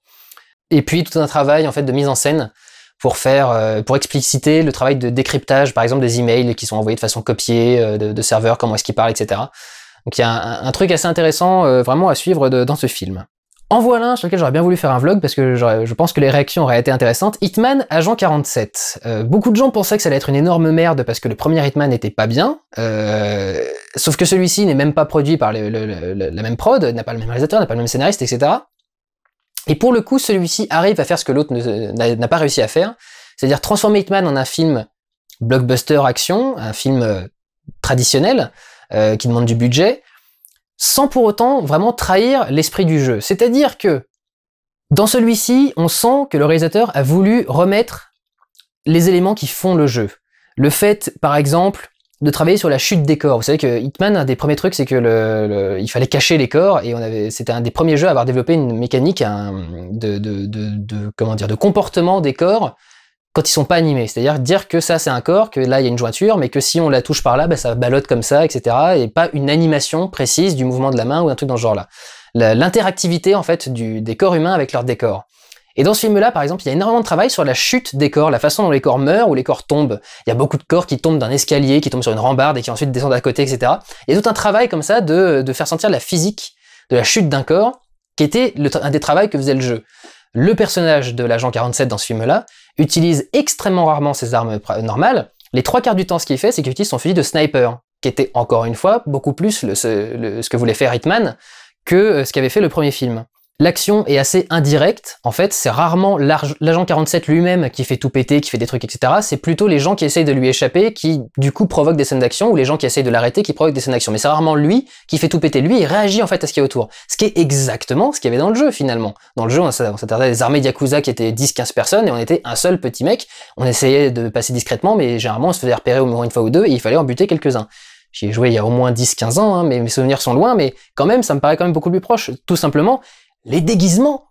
Et puis tout un travail en fait de mise en scène pour faire, pour expliciter le travail de décryptage, par exemple des emails qui sont envoyés de façon copiée de, serveurs, comment est-ce qu'ils parlent, etc. Donc il y a un truc assez intéressant vraiment à suivre dans ce film. En voilà un sur lequel j'aurais bien voulu faire un vlog parce que je pense que les réactions auraient été intéressantes. Hitman, Agent 47. Euh, beaucoup de gens pensaient que ça allait être une énorme merde parce que le premier Hitman n'était pas bien. Euh, sauf que celui-ci n'est même pas produit par la même prod, n'a pas le même réalisateur, n'a pas le même scénariste, etc. Et pour le coup, celui-ci arrive à faire ce que l'autre n'a pas réussi à faire, c'est-à-dire transformer Hitman en un film blockbuster action, un film euh, traditionnel qui demande du budget, sans pour autant vraiment trahir l'esprit du jeu. C'est-à-dire que dans celui-ci, on sent que le réalisateur a voulu remettre les éléments qui font le jeu. Le fait, par exemple, de travailler sur la chute des corps. Vous savez que Hitman, un des premiers trucs, c'est que il fallait cacher les corps et c'était un des premiers jeux à avoir développé une mécanique de, de comportement des corps quand ils sont pas animés. C'est-à-dire dire que ça c'est un corps, que là il y a une jointure, mais que si on la touche par là, ben, ça ballotte comme ça, etc. Et pas une animation précise du mouvement de la main ou un truc dans ce genre-là. L'interactivité en fait des corps humains avec leur décor. Et dans ce film-là, par exemple, il y a énormément de travail sur la chute des corps, la façon dont les corps meurent ou les corps tombent. Il y a beaucoup de corps qui tombent d'un escalier, qui tombent sur une rambarde et qui ensuite descendent à côté, etc. Il y a tout un travail comme ça de, faire sentir la physique de la chute d'un corps, qui était un des travaux que faisait le jeu. Le personnage de l'agent 47 dans ce film-là, utilise extrêmement rarement ses armes euh, normales. Les trois quarts du temps, ce qu'il fait, c'est qu'il utilise son fusil de sniper, qui était encore une fois beaucoup plus ce, ce que voulait faire Hitman que euh, ce qu'avait fait le premier film. L'action est assez indirecte, en fait, c'est rarement l'agent 47 lui-même qui fait tout péter, qui fait des trucs, etc. C'est plutôt les gens qui essayent de lui échapper qui, du coup, provoquent des scènes d'action, ou les gens qui essayent de l'arrêter qui provoquent des scènes d'action. Mais c'est rarement lui qui fait tout péter. Lui, il réagit en fait à ce qui est autour. Ce qui est exactement ce qu'il y avait dans le jeu, finalement. Dans le jeu, on s'attardait à des armées Yakuza qui étaient 10-15 personnes, et on était un seul petit mec. On essayait de passer discrètement, mais généralement, on se faisait repérer au moins une fois ou deux, et il fallait en buter quelques-uns. J'y ai joué il y a au moins 10-15 ans, hein, mais mes souvenirs sont loin, mais quand même, ça me paraît quand même beaucoup plus proche. Tout simplement, les déguisements.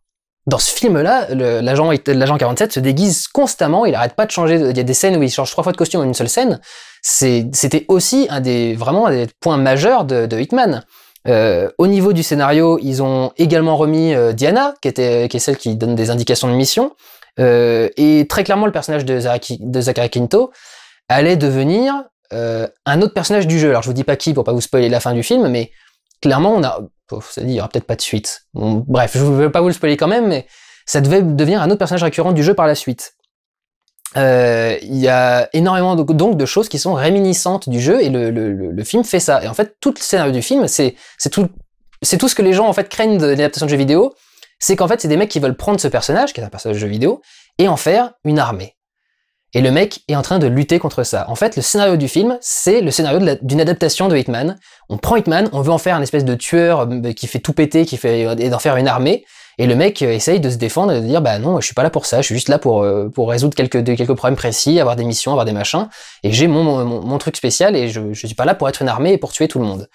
Dans ce film-là, l'agent 47 se déguise constamment, il n'arrête pas de changer, il y a des scènes où il change trois fois de costume en une seule scène. C'était aussi un des, vraiment un des points majeurs de, Hitman. Euh, au niveau du scénario, ils ont également remis euh, Diana, qui, était, qui est celle qui donne des indications de mission. Euh, et très clairement, le personnage de, de Zachary Quinto allait devenir un autre personnage du jeu. Alors je vous dis pas qui pour pas vous spoiler la fin du film, mais clairement, on a ça dit, il aura peut-être pas de suite. bref, je ne veux pas vous le spoiler quand même, mais ça devait devenir un autre personnage récurrent du jeu par la suite. Euh, il y a énormément de, donc de choses qui sont réminiscentes du jeu et le, film fait ça. Et en fait, tout le scénario du film, c'est tout, tout ce que les gens en fait craignent de l'adaptation de jeu vidéo, c'est qu'en fait, c'est des mecs qui veulent prendre ce personnage, qui est un personnage de jeu vidéo, et en faire une armée. Et le mec est en train de lutter contre ça. En fait, le scénario du film, c'est le scénario d'une adaptation de Hitman. On prend Hitman, on veut en faire un espèce de tueur euh, qui fait tout péter, qui fait euh, et d'en faire une armée. Et le mec euh, essaye de se défendre et de dire bah non, je suis pas là pour ça, je suis juste là pour résoudre quelques problèmes précis, avoir des missions, avoir des machins. Et j'ai mon, truc spécial et je je suis pas là pour être une armée et pour tuer tout le monde.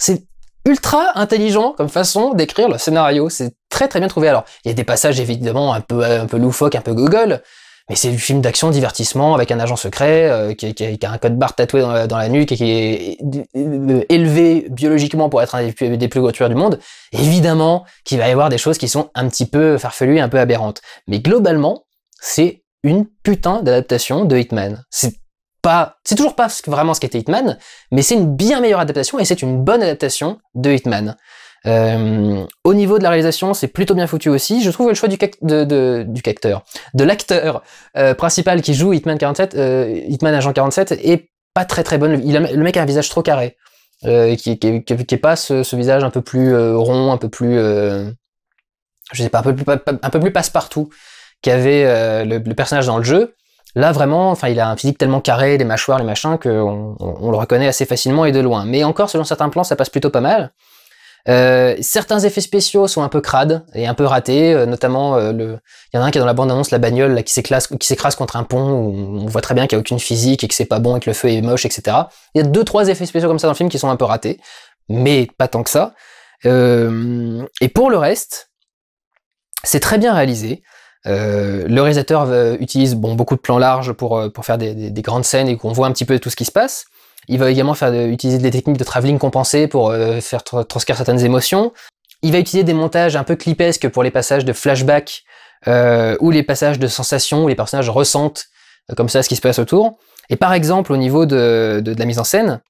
C'est ultra intelligent comme façon d'écrire le scénario. C'est très très bien trouvé. Alors il y a des passages évidemment un peu un peu loufoques, un peu Google. Mais c'est du film d'action, divertissement, avec un agent secret euh, qui, a un code barre tatoué dans la, nuque et qui est élevé biologiquement pour être un des plus, gros tueurs du monde. Évidemment qu'il va y avoir des choses qui sont un petit peu farfelues, un peu aberrantes. Mais globalement, c'est une putain d'adaptation de Hitman. C'est pas, c'est toujours pas vraiment ce qu'était Hitman, mais c'est une bien meilleure adaptation et c'est une bonne adaptation de Hitman. Euh, au niveau de la réalisation, c'est plutôt bien foutu aussi. Je trouve le choix du, de, de, du de l'acteur euh, principal qui joue Hitman 47, euh, Hitman Agent 47, est pas très très bon. Il a, le mec a un visage trop carré, qui, qui, qui, est pas ce, visage un peu plus rond, un peu plus, je sais pas, un peu plus, passe-partout qu'avait le, personnage dans le jeu. Là, vraiment, enfin, il a un physique tellement carré, les mâchoires, les machins, qu'on on, le reconnaît assez facilement et de loin. Mais encore, selon certains plans, ça passe plutôt pas mal. Euh, certains effets spéciaux sont un peu crades et un peu ratés, euh, notamment euh, Il y en a un qui est dans la bande-annonce, la bagnole qui s'écrase, contre un pont où on voit très bien qu'il n'y a aucune physique et que c'est pas bon et que le feu est moche, etc. Il y a deux trois effets spéciaux comme ça dans le film qui sont un peu ratés, mais pas tant que ça. et pour le reste, c'est très bien réalisé. le réalisateur utilise beaucoup de plans larges pour faire des, des grandes scènes et qu'on voit un petit peu tout ce qui se passe. Il va également faire utiliser des techniques de travelling compensé pour euh, faire transcrire certaines émotions. Il va utiliser des montages un peu clipesques pour les passages de flashback euh, ou les passages de sensations où les personnages ressentent euh, comme ça ce qui se passe autour. Et par exemple, au niveau de, de, la mise en scène,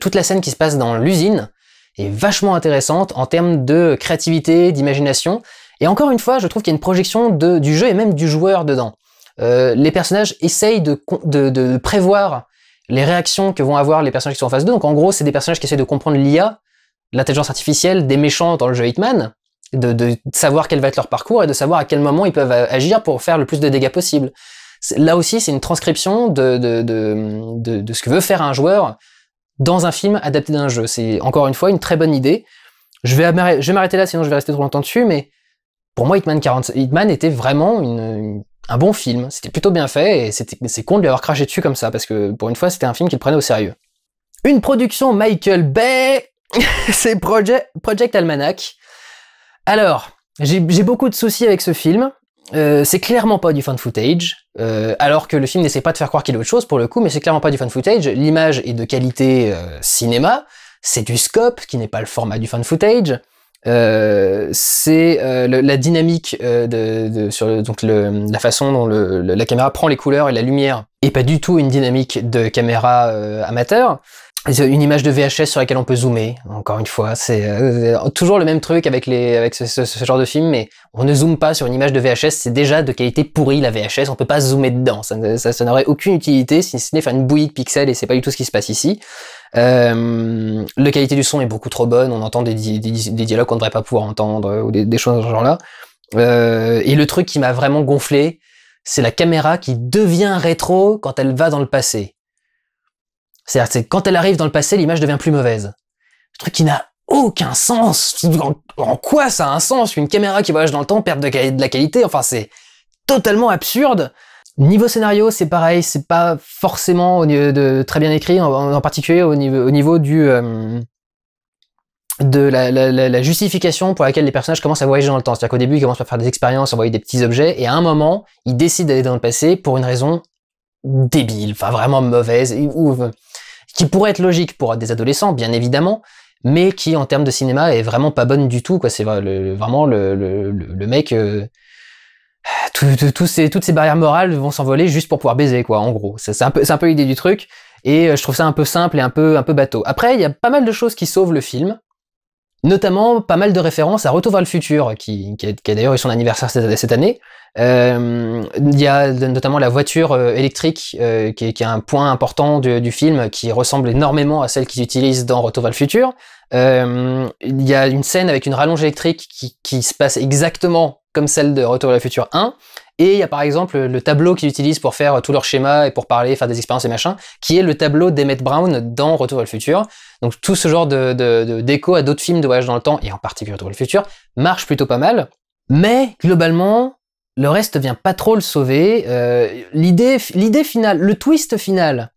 toute la scène qui se passe dans l'usine est vachement intéressante en termes de créativité, d'imagination. Et encore une fois, je trouve qu'il y a une projection de, du jeu et même du joueur dedans. les personnages essayent de, prévoir les réactions que vont avoir les personnages qui sont en face d'eux. Donc en gros, c'est des personnages qui essaient de comprendre l'IA, l'intelligence artificielle, des méchants dans le jeu Hitman, de, savoir quel va être leur parcours et de savoir à quel moment ils peuvent agir pour faire le plus de dégâts possible. Là aussi, c'est une transcription de, de, ce que veut faire un joueur dans un film adapté d'un jeu. C'est encore une fois une très bonne idée. Je vais, je vais m'arrêter là, sinon je vais rester trop longtemps dessus, mais pour moi, Hitman, 40, Hitman était vraiment une un bon film, c'était plutôt bien fait, et c'est con de lui avoir craché dessus comme ça, parce que pour une fois, c'était un film qu'il prenait au sérieux. Une production Michael Bay, [LAUGHS] c'est Project, Project Almanac. Alors, j'ai beaucoup de soucis avec ce film. Euh, c'est clairement pas du fan footage, euh, alors que le film n'essaie pas de faire croire qu'il est autre chose pour le coup, mais c'est clairement pas du fan footage. L'image est de qualité euh, cinéma, c'est du scope qui n'est pas le format du fan footage. Euh, c'est euh, la dynamique euh, de, de, sur donc le, la façon dont le, la caméra prend les couleurs et la lumière, et pas du tout une dynamique de caméra amateur. Une image de VHS sur laquelle on peut zoomer, encore une fois, c'est toujours le même truc avec, les, avec ce, genre de film, mais on ne zoome pas sur une image de VHS, c'est déjà de qualité pourrie la VHS, on peut pas zoomer dedans, ça, ça n'aurait aucune utilité si ce n'est faire une bouillie de pixels et c'est pas du tout ce qui se passe ici. Euh, la qualité du son est beaucoup trop bonne, on entend des, dialogues qu'on ne devrait pas pouvoir entendre, euh, ou des, choses de ce genre-là. Euh, et le truc qui m'a vraiment gonflé, c'est la caméra qui devient rétro quand elle va dans le passé. C'est-à-dire quand elle arrive dans le passé, l'image devient plus mauvaise. Un truc qui n'a aucun sens. En, quoi ça a un sens Une caméra qui voyage dans le temps, perde de la qualité, enfin c'est totalement absurde. Niveau scénario, c'est pareil, c'est pas forcément très bien écrit, en, particulier au niveau, du euh, de la, justification pour laquelle les personnages commencent à voyager dans le temps. C'est-à-dire qu'au début, ils commencent à faire des expériences, envoyer des petits objets, et à un moment, ils décident d'aller dans le passé pour une raison débile, enfin vraiment mauvaise, euh, qui pourrait être logique pour des adolescents, bien évidemment, mais qui en termes de cinéma est vraiment pas bonne du tout. c'est vraiment le, mec. Euh, toutes ces barrières morales vont s'envoler juste pour pouvoir baiser, quoi, en gros. C'est un peu, l'idée du truc. Et euh, je trouve ça un peu simple et un peu, un peu bateau. Après, il y a pas mal de choses qui sauvent le film. Notamment pas mal de références à Retour vers le futur, qui, a, d'ailleurs eu son anniversaire cette, année. Euh, il y a notamment la voiture euh, électrique, qui, est, un point important du, film, qui ressemble énormément à celle qu'ils utilisent dans Retour vers le futur. Il y a une scène avec une rallonge électrique qui se passe exactement comme celle de Retour vers le Futur 1. Et il y a par exemple le tableau qu'ils utilisent pour faire tous leurs schémas et pour parler, faire des expériences et machin, qui est le tableau d'Emmett Brown dans Retour vers le futur. Donc tout ce genre de, de, d'écho à d'autres films de voyage dans le temps, et en particulier Retour vers le futur, marche plutôt pas mal. Mais globalement, le reste vient pas trop le sauver. Euh, l'idée, l'idée finale, le twist final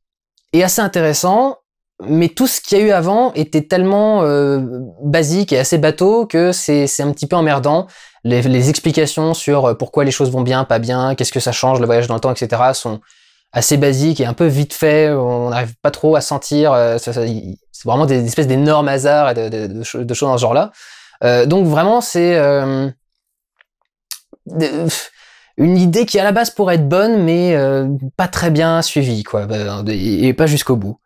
est assez intéressant, mais tout ce qu'il y a eu avant était tellement euh, basique et assez bateau que c'est, c'est un petit peu emmerdant les, explications sur euh, pourquoi les choses vont bien, pas bien, qu'est-ce que ça change, le voyage dans le temps, etc. sont assez basiques et un peu vite fait. On n'arrive pas trop à sentir. Euh, c'est vraiment des, espèces d'énormes hasards et de, de, de, choses dans ce genre-là. Euh, donc vraiment, c'est une idée qui à la base pourrait être bonne, mais pas très bien suivie, quoi, bah, et, pas jusqu'au bout.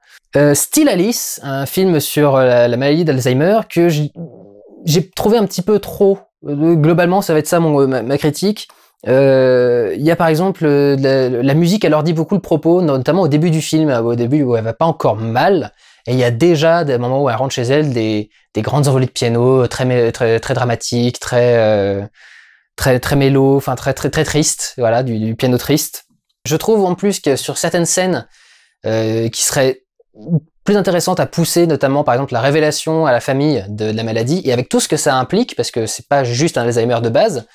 Still Alice, un film sur la maladie d'Alzheimer que j'ai trouvé un petit peu trop euh, globalement, ça va être ça mon, ma, critique. Euh, il y a par exemple euh, la, musique, elle leur dit beaucoup le propos, notamment au début du film, au début où elle va pas encore mal, et il y a déjà des moments où elle rentre chez elle des, des grandes envolées de piano très très très dramatiques, très très très mélo, enfin très très très triste, voilà, du, piano triste. Je trouve en plus que sur certaines scènes qui seraient intéressante à pousser, notamment par exemple la révélation à la famille de, la maladie, et avec tout ce que ça implique, parce que c'est pas juste un Alzheimer de base,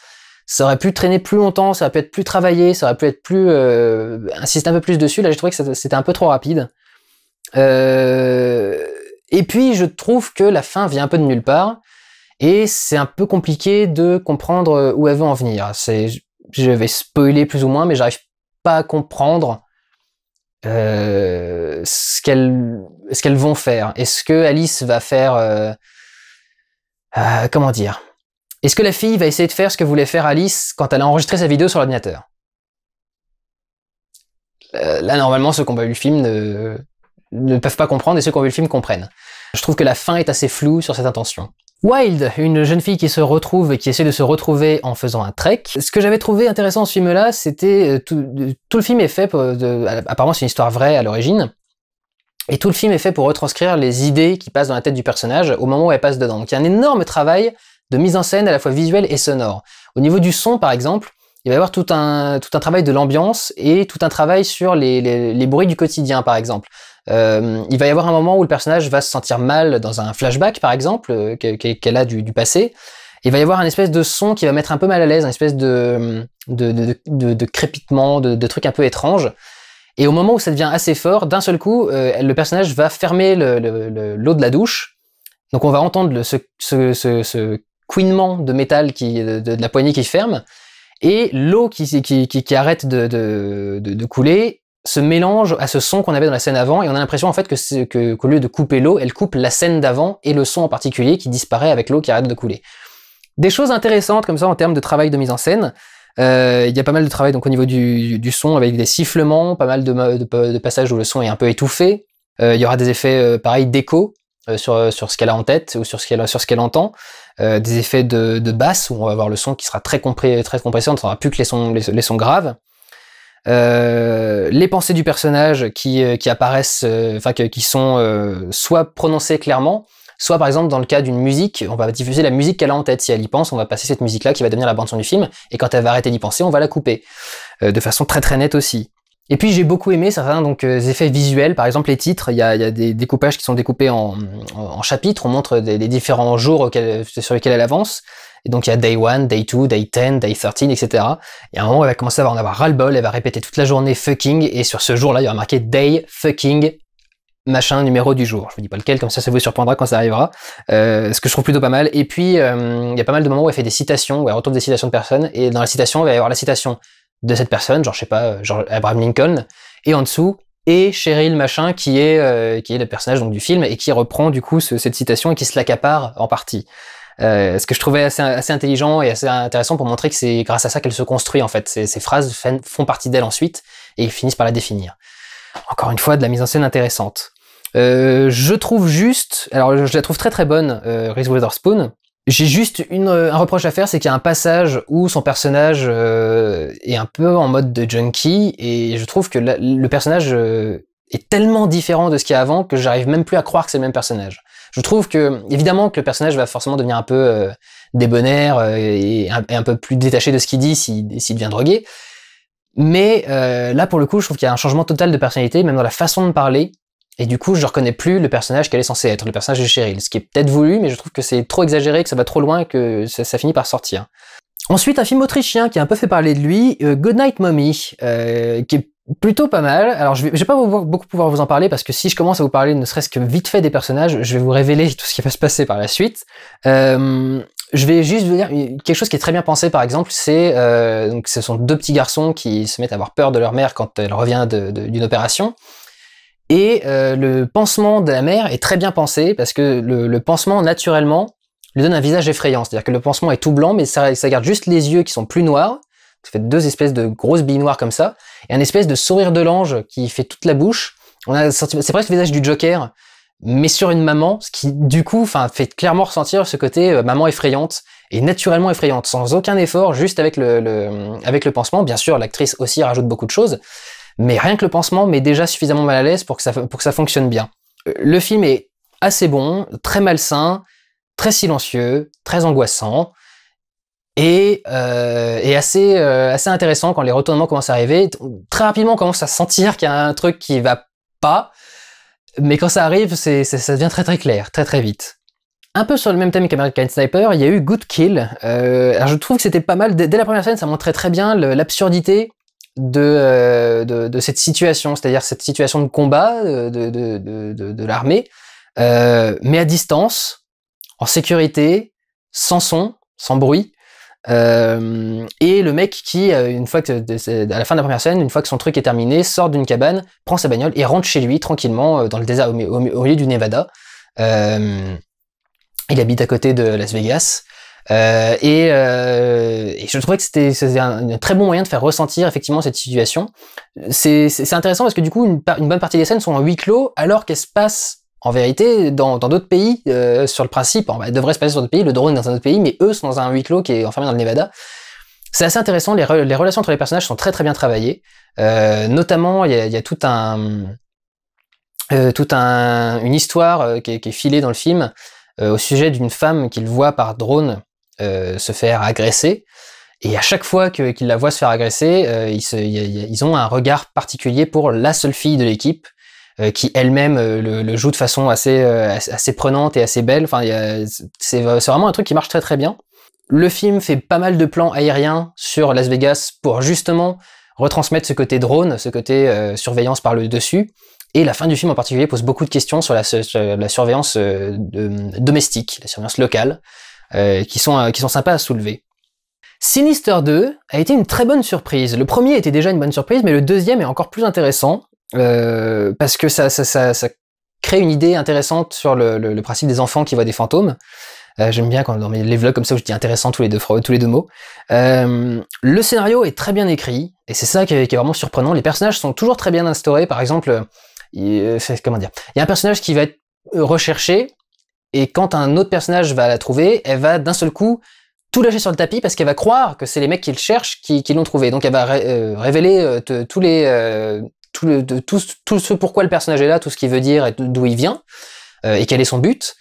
ça aurait pu traîner plus longtemps, ça aurait pu être plus travaillé, ça aurait pu être plus... Euh, insister un peu plus dessus, là j'ai trouvé que c'était un peu trop rapide. Euh, et puis je trouve que la fin vient un peu de nulle part, et c'est un peu compliqué de comprendre euh, où elle veut en venir. je vais spoiler plus ou moins, mais j'arrive pas à comprendre ce qu'elle ce qu'elles vont faire. Est-ce que Alice va faire euh, euh, comment dire Est-ce que la fille va essayer de faire ce que voulait faire Alice quand elle a enregistré sa vidéo sur l'ordinateur euh, Là, normalement, ceux qui ont pas vu le film ne, ne peuvent pas comprendre et ceux qui ont vu le film comprennent. Je trouve que la fin est assez floue sur cette intention. Wild, une jeune fille qui se retrouve, et qui essaie de se retrouver en faisant un trek. Ce que j'avais trouvé intéressant dans ce film-là, c'était tout, le film est fait, apparemment c'est une histoire vraie à l'origine, et tout le film est fait pour retranscrire les idées qui passent dans la tête du personnage au moment où elle passe dedans. Donc il y a un énorme travail de mise en scène à la fois visuelle et sonore. Au niveau du son, par exemple, il va y avoir tout un, travail de l'ambiance et tout un travail sur les, bruits du quotidien, par exemple. Euh, il va y avoir un moment où le personnage va se sentir mal dans un flashback, par exemple, euh, qu'elle a du, passé. Il va y avoir un espèce de son qui va mettre un peu mal à l'aise, un espèce de, de crépitement, de, trucs un peu étranges. Et au moment où ça devient assez fort, d'un seul coup, euh, le personnage va fermer l'eau de la douche. Donc on va entendre ce, ce, couinement de métal de, la poignée qui ferme. Et l'eau qui, arrête de, couler se mélange à ce son qu'on avait dans la scène avant. Et on a l'impression en fait que qu'au lieu de couper l'eau, elle coupe la scène d'avant et le son en particulier qui disparaît avec l'eau qui arrête de couler. Des choses intéressantes comme ça en termes de travail de mise en scène. Euh, il y a pas mal de travail donc au niveau du, son avec des sifflements, pas mal de, de, passages où le son est un peu étouffé. Euh, il y aura des effets euh, pareil d'écho sur, ce qu'elle a en tête ou sur ce qu'elle sur ce qu'elle entend, des effets de, de, basse où on va avoir le son qui sera très très compressé, on n'entendra plus que les sons les, sons graves. les pensées du personnage qui, apparaissent, enfin qui sont soit prononcées clairement, Soit par exemple dans le cas d'une musique, on va diffuser la musique qu'elle a en tête. Si elle y pense, on va passer cette musique-là qui va devenir la bande son du film, et quand elle va arrêter d'y penser, on va la couper. Euh, de façon très très nette aussi. Et puis j'ai beaucoup aimé certains donc euh, effets visuels, par exemple les titres, il y a, des découpages qui sont découpés en, chapitres, on montre des, différents jours sur lesquels elle avance. Et donc il y a Day 1, Day 2, Day 10, Day 13, etc. Et à un moment, elle va commencer à en avoir ras-le-bol, elle va répéter toute la journée fucking, et sur ce jour-là, il y aura marqué Day fucking machin numéro du jour. Je vous dis pas lequel, comme ça ça vous surprendra quand ça arrivera. Euh, ce que je trouve plutôt pas mal. Et puis euh, il y a pas mal de moments où elle fait des citations, où elle retrouve des citations de personnes, et dans la citation, il va y avoir la citation de cette personne, genre je sais pas, euh, genre Abraham Lincoln, et en dessous et Cheryl machin qui est qui est le personnage donc du film et qui reprend du coup cette citation et qui se l'accapare en partie. ce que je trouvais assez, assez, intelligent et assez intéressant pour montrer que c'est grâce à ça qu'elle se construit en fait. Ces, ces phrases font partie d'elle ensuite et ils finissent par la définir. Encore une fois, de la mise en scène intéressante. Euh, je trouve juste, alors je la trouve très très bonne, euh, Reese Witherspoon. J'ai juste une, euh, un reproche à faire, c'est qu'il y a un passage où son personnage euh, est un peu en mode de junkie, et je trouve que le personnage euh, est tellement différent de ce qu'il y a avant que j'arrive même plus à croire que c'est le même personnage. Je trouve que, évidemment, que le personnage va forcément devenir un peu débonnaire et un, et, un, peu plus détaché de ce qu'il dit s'il devient drogué, mais euh, là, pour le coup, je trouve qu'il y a un changement total de personnalité, même dans la façon de parler. Et du coup, je ne reconnais plus le personnage qu'elle est censée être, le personnage de Cheryl. Ce qui est peut-être voulu, mais je trouve que c'est trop exagéré, que ça va trop loin, que ça, finit par sortir. Ensuite, un film autrichien qui a un peu fait parler de lui, euh, Goodnight Mommy, euh, qui est plutôt pas mal. Alors, je vais, pas beaucoup pouvoir vous en parler parce que si je commence à vous parler, ne serait-ce que vite fait des personnages, je vais vous révéler tout ce qui va se passer par la suite. Euh, je vais juste vous dire quelque chose qui est très bien pensé, par exemple, c'est donc ce sont deux petits garçons qui se mettent à avoir peur de leur mère quand elle revient d'une opération. Et euh, le pansement de la mère est très bien pensé parce que le, pansement, naturellement, lui donne un visage effrayant. C'est-à-dire que le pansement est tout blanc, mais ça, garde juste les yeux qui sont plus noirs. Ça fait deux espèces de grosses billes noires comme ça. Et un espèce de sourire de l'ange qui fait toute la bouche. c'est presque le visage du Joker, mais sur une maman, ce qui, du coup, fait clairement ressentir ce côté euh, maman effrayante et naturellement effrayante, sans aucun effort, juste avec avec le pansement. Bien sûr, l'actrice aussi rajoute beaucoup de choses, mais rien que le pansement met déjà suffisamment mal à l'aise pour, que ça, pour que ça fonctionne bien. Euh, le film est assez bon, très malsain, très silencieux, très angoissant, et, euh, assez, euh, assez intéressant quand les retournements commencent à arriver. Très rapidement, on commence à sentir qu'il y a un truc qui va pas, mais quand ça arrive, c'est, ça devient très très clair, très très vite. Un peu sur le même thème qu'American Sniper, il y a eu Good Kill. je trouve que c'était pas mal. dès, la première scène, ça montrait très bien l'absurdité euh, de, cette situation, c'est-à-dire cette situation de combat euh, de, l'armée, euh, mais à distance, en sécurité, sans son, sans bruit. et le mec qui, fois à la fin de la première scène, une fois que son truc est terminé, sort d'une cabane, prend sa bagnole et rentre chez lui tranquillement dans le désert au, au milieu du Nevada. il habite à côté de Las Vegas. Euh, euh, et, je trouvais que c'était un, très bon moyen de faire ressentir effectivement cette situation. C'est intéressant parce que du coup, une, bonne partie des scènes sont en huis clos, alors qu'elles se passent en vérité dans d'autres pays euh, sur le principe. on, elles devraient se passer dans d'autres pays, le drone est dans un autre pays, mais eux sont dans un huis clos qui est enfermé dans le Nevada. C'est assez intéressant, les, relations entre les personnages sont très très bien travaillées. notamment, il y, a, tout un... une histoire qui est, qui, est, filée dans le film au sujet d'une femme qu'il voit par drone euh, se faire agresser. Et à chaque fois qu'ils la voient se faire agresser, euh, ils, ont un regard particulier pour la seule fille de l'équipe, euh, qui elle-même le, joue de façon assez, prenante et assez belle. c'est vraiment un truc qui marche très très bien. Le film fait pas mal de plans aériens sur Las Vegas pour justement retransmettre ce côté drone, ce côté surveillance par le dessus. Et la fin du film en particulier pose beaucoup de questions sur la, surveillance domestique, la surveillance locale, euh, qui, sont, euh, qui sont sympas à soulever. Sinister 2 a été une très bonne surprise. Le premier était déjà une bonne surprise, mais le deuxième est encore plus intéressant, euh, parce que ça, crée une idée intéressante sur le, principe des enfants qui voient des fantômes. J'aime bien quand dans les vlogs comme ça je dis intéressant tous les deux, tous les deux mots. le scénario est très bien écrit, et c'est ça qui est, vraiment surprenant. Les personnages sont toujours très bien instaurés, par exemple, comment dire, il y a un personnage qui va être recherché, et quand un autre personnage va la trouver, elle va d'un seul coup tout lâcher sur le tapis parce qu'elle va croire que c'est les mecs qui le cherchent qui, l'ont trouvé. Donc elle va révéler tout, tout, ce pourquoi le personnage est là, tout ce qu'il veut dire d'où il vient euh, et quel est son but.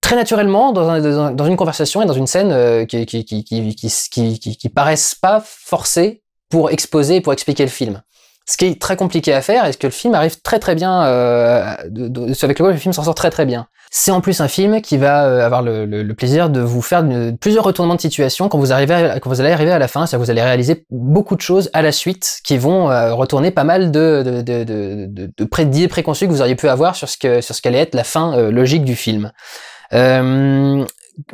Très naturellement, dans, une conversation et dans une scène euh, qui, qui, paraissent pas forcées pour exposer, pour expliquer le film. Ce qui est très compliqué à faire et ce que le film arrive très très bien, euh, de, de, avec lequel le film s'en sort très très bien. C'est en plus un film qui va euh, avoir le, plaisir de vous faire plusieurs retournements de situation quand vous, arrivez quand vous allez arriver à la fin, c'est-à-dire vous allez réaliser beaucoup de choses à la suite qui vont euh, retourner pas mal de, de, de, de, que vous auriez pu avoir sur ce que sur ce qu'allait être la fin euh, logique du film. Euh,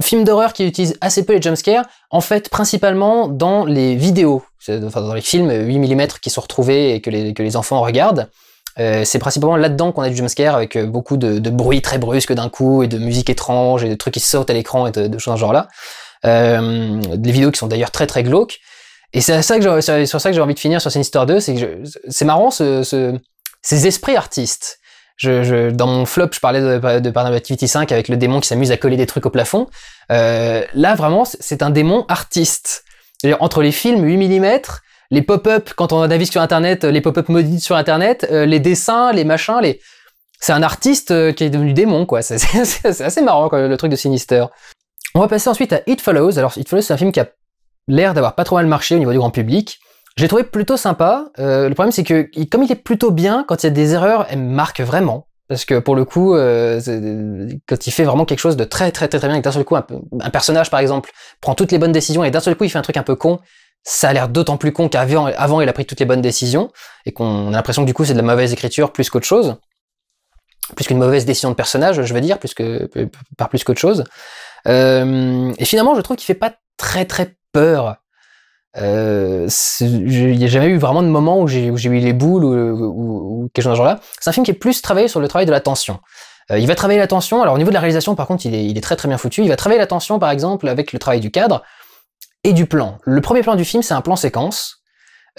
films d'horreur qui utilisent assez peu les jumpscares, en fait principalement dans les vidéos, enfin dans les films 8 mm qui sont retrouvés et que les, enfants regardent. Euh, c'est principalement là-dedans qu'on a du jumpscare avec euh, beaucoup de, bruit très brusque d'un coup et de musique étrange et de trucs qui sautent à l'écran et de, choses de ce genre-là. des euh, vidéos qui sont d'ailleurs très très glauques. Et c'est sur ça que j'ai envie de finir sur Sinister 2, c'est que c'est marrant ces esprits artistes dans mon flop, je parlais de, Paranormal Activity 5 avec le démon qui s'amuse à coller des trucs au plafond. Euh, là, vraiment, c'est un démon artiste. entre les films 8 mm, les pop-up, quand on a navigue sur Internet, euh, les pop-up maudits sur Internet, euh, les dessins, les machins, C'est un artiste qui est devenu démon, quoi. [LAUGHS] C'est assez marrant, le truc de Sinister. On va passer ensuite à It Follows. Alors, It Follows, c'est un film qui a l'air d'avoir pas trop mal marché au niveau du grand public. Je trouvé plutôt sympa. Euh, le problème, c'est que comme il est plutôt bien, quand il y a des erreurs, elle marque vraiment. Parce que pour le coup, euh, quand il fait vraiment quelque chose de très très très très bien, et d'un seul coup, un, personnage par exemple prend toutes les bonnes décisions et d'un seul coup il fait un truc un peu con, ça a l'air d'autant plus con qu'avant avant, il a pris toutes les bonnes décisions et qu'on a l'impression que du coup c'est de la mauvaise écriture plus qu'autre chose, plus qu'une mauvaise décision de personnage, je veux dire, plus que, par plus qu'autre chose. Euh, et finalement, je trouve qu'il fait pas très très peur n'y euh, a jamais eu vraiment de moment où j'ai eu les boules ou, quelque chose dans ce genre-là. C'est un film qui est plus travaillé sur le travail de la tension. Euh, il va travailler la tension. Alors au niveau de la réalisation, par contre, il est, très très bien foutu. Il va travailler la tension, par exemple, avec le travail du cadre et du plan. Le premier plan du film, c'est un plan séquence.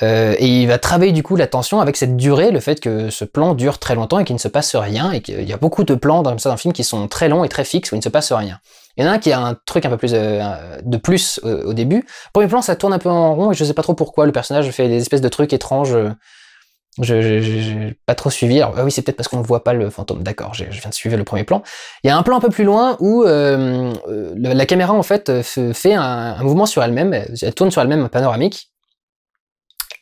Euh, et il va travailler du coup la tension avec cette durée, le fait que ce plan dure très longtemps et qu'il ne se passe rien, et qu'il y a beaucoup de plans dans, dans un film qui sont très longs et très fixes où il ne se passe rien. Il y en a un qui a un truc un peu plus euh, de plus euh, au, début. Premier plan, ça tourne un peu en rond et je sais pas trop pourquoi. Le personnage fait des espèces de trucs étranges. Je n'ai pas trop suivi. Alors, ah oui, c'est peut-être parce qu'on ne voit pas le fantôme. D'accord, je viens de suivre le premier plan. Il y a un plan un peu plus loin où euh, la caméra, en fait, fait un, mouvement sur elle-même. Elle tourne sur elle-même panoramique.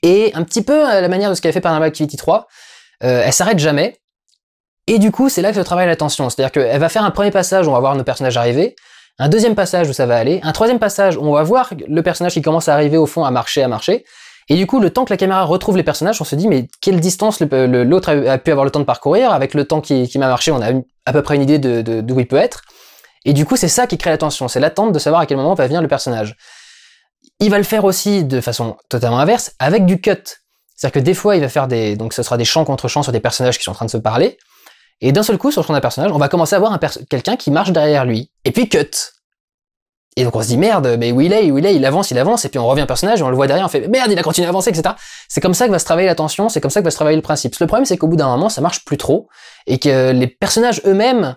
Et un petit peu à la manière de ce qu'elle fait par Normal Activity 3, elle s'arrête jamais. Et du coup, c'est là que se travaille l'attention. C'est-à-dire qu'elle va faire un premier passage où on va voir nos personnages arriver, un deuxième passage où ça va aller, un troisième passage où on va voir le personnage qui commence à arriver au fond, à marcher, à marcher. Et du coup, le temps que la caméra retrouve les personnages, on se dit, mais quelle distance l'autre a, pu avoir le temps de parcourir Avec le temps qui, m'a marché, on a à peu près une idée d'où de, il peut être. Et du coup, c'est ça qui crée l'attention, c'est l'attente de savoir à quel moment va venir le personnage. Il va le faire aussi de façon totalement inverse, avec du cut. C'est-à-dire que des fois, il va faire des... Donc ce sera des chants contre champs sur des personnages qui sont en train de se parler. Et d'un seul coup, sur le champ d'un personnage, on va commencer à voir quelqu'un qui marche derrière lui. Et puis cut Et donc on se dit merde, mais où il est, où il est, il avance, il avance, et puis on revient au personnage, et on le voit derrière, on fait merde, il a continué à avancer, etc. C'est comme ça que va se travailler l'attention, c'est comme ça que va se travailler le principe. Le problème, c'est qu'au bout d'un moment, ça marche plus trop, et que les personnages eux-mêmes,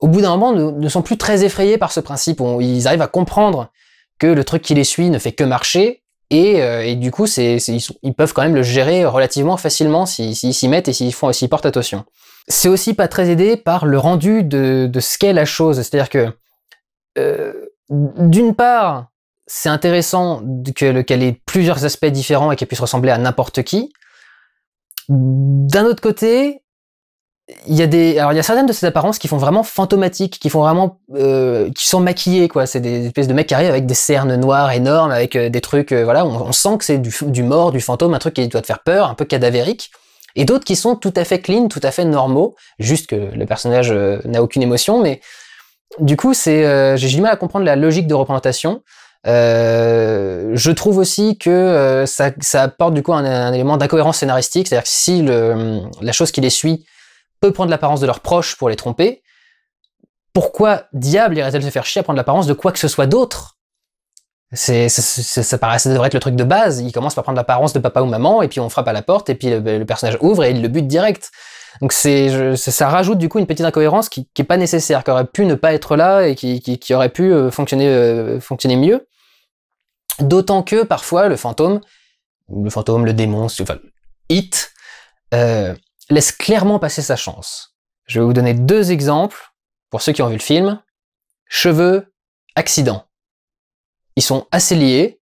au bout d'un moment, ne, sont plus très effrayés par ce principe. ils arrivent à comprendre que le truc qui les suit ne fait que marcher, et, euh, du coup, ils, ils, peuvent quand même le gérer relativement facilement s'ils s'y mettent et s'ils portent attention c'est aussi pas très aidé par le rendu de, ce qu'est la chose. C'est-à-dire que, euh, d'une part, c'est intéressant qu'elle ait plusieurs aspects différents et qu'elle puisse ressembler à n'importe qui. D'un autre côté, il y a des, certaines de ces apparences qui font vraiment fantomatiques, qui font vraiment, euh, qui sont maquillées quoi. C'est des espèces de mecs qui arrivent avec des cernes noires énormes, avec euh, des trucs, voilà, on, sent que c'est du, du, mort, du fantôme, un truc qui doit te faire peur, un peu cadavérique et d'autres qui sont tout à fait clean, tout à fait normaux, juste que le personnage euh, n'a aucune émotion, mais du coup, euh, j'ai du mal à comprendre la logique de représentation. Euh, je trouve aussi que ça, apporte du coup un, élément d'incohérence scénaristique, c'est-à-dire que si la chose qui les suit peut prendre l'apparence de leurs proches pour les tromper, pourquoi diable irait-elle se faire chier à prendre l'apparence de quoi que ce soit d'autre c'est, ça ça devrait être le truc de base. Il commence par prendre l'apparence de papa ou maman, et puis on frappe à la porte, et puis le, personnage ouvre et il le bute direct. Donc c'est, ça rajoute du coup une petite incohérence qui, qui est pas nécessaire, qui aurait pu ne pas être là et qui, aurait pu euh, fonctionner, euh, fonctionner mieux. D'autant que parfois le fantôme, le fantôme, le démon, enfin, It, euh, laisse clairement passer sa chance. Je vais vous donner deux exemples pour ceux qui ont vu le film. Cheveux, accident ils sont assez liés,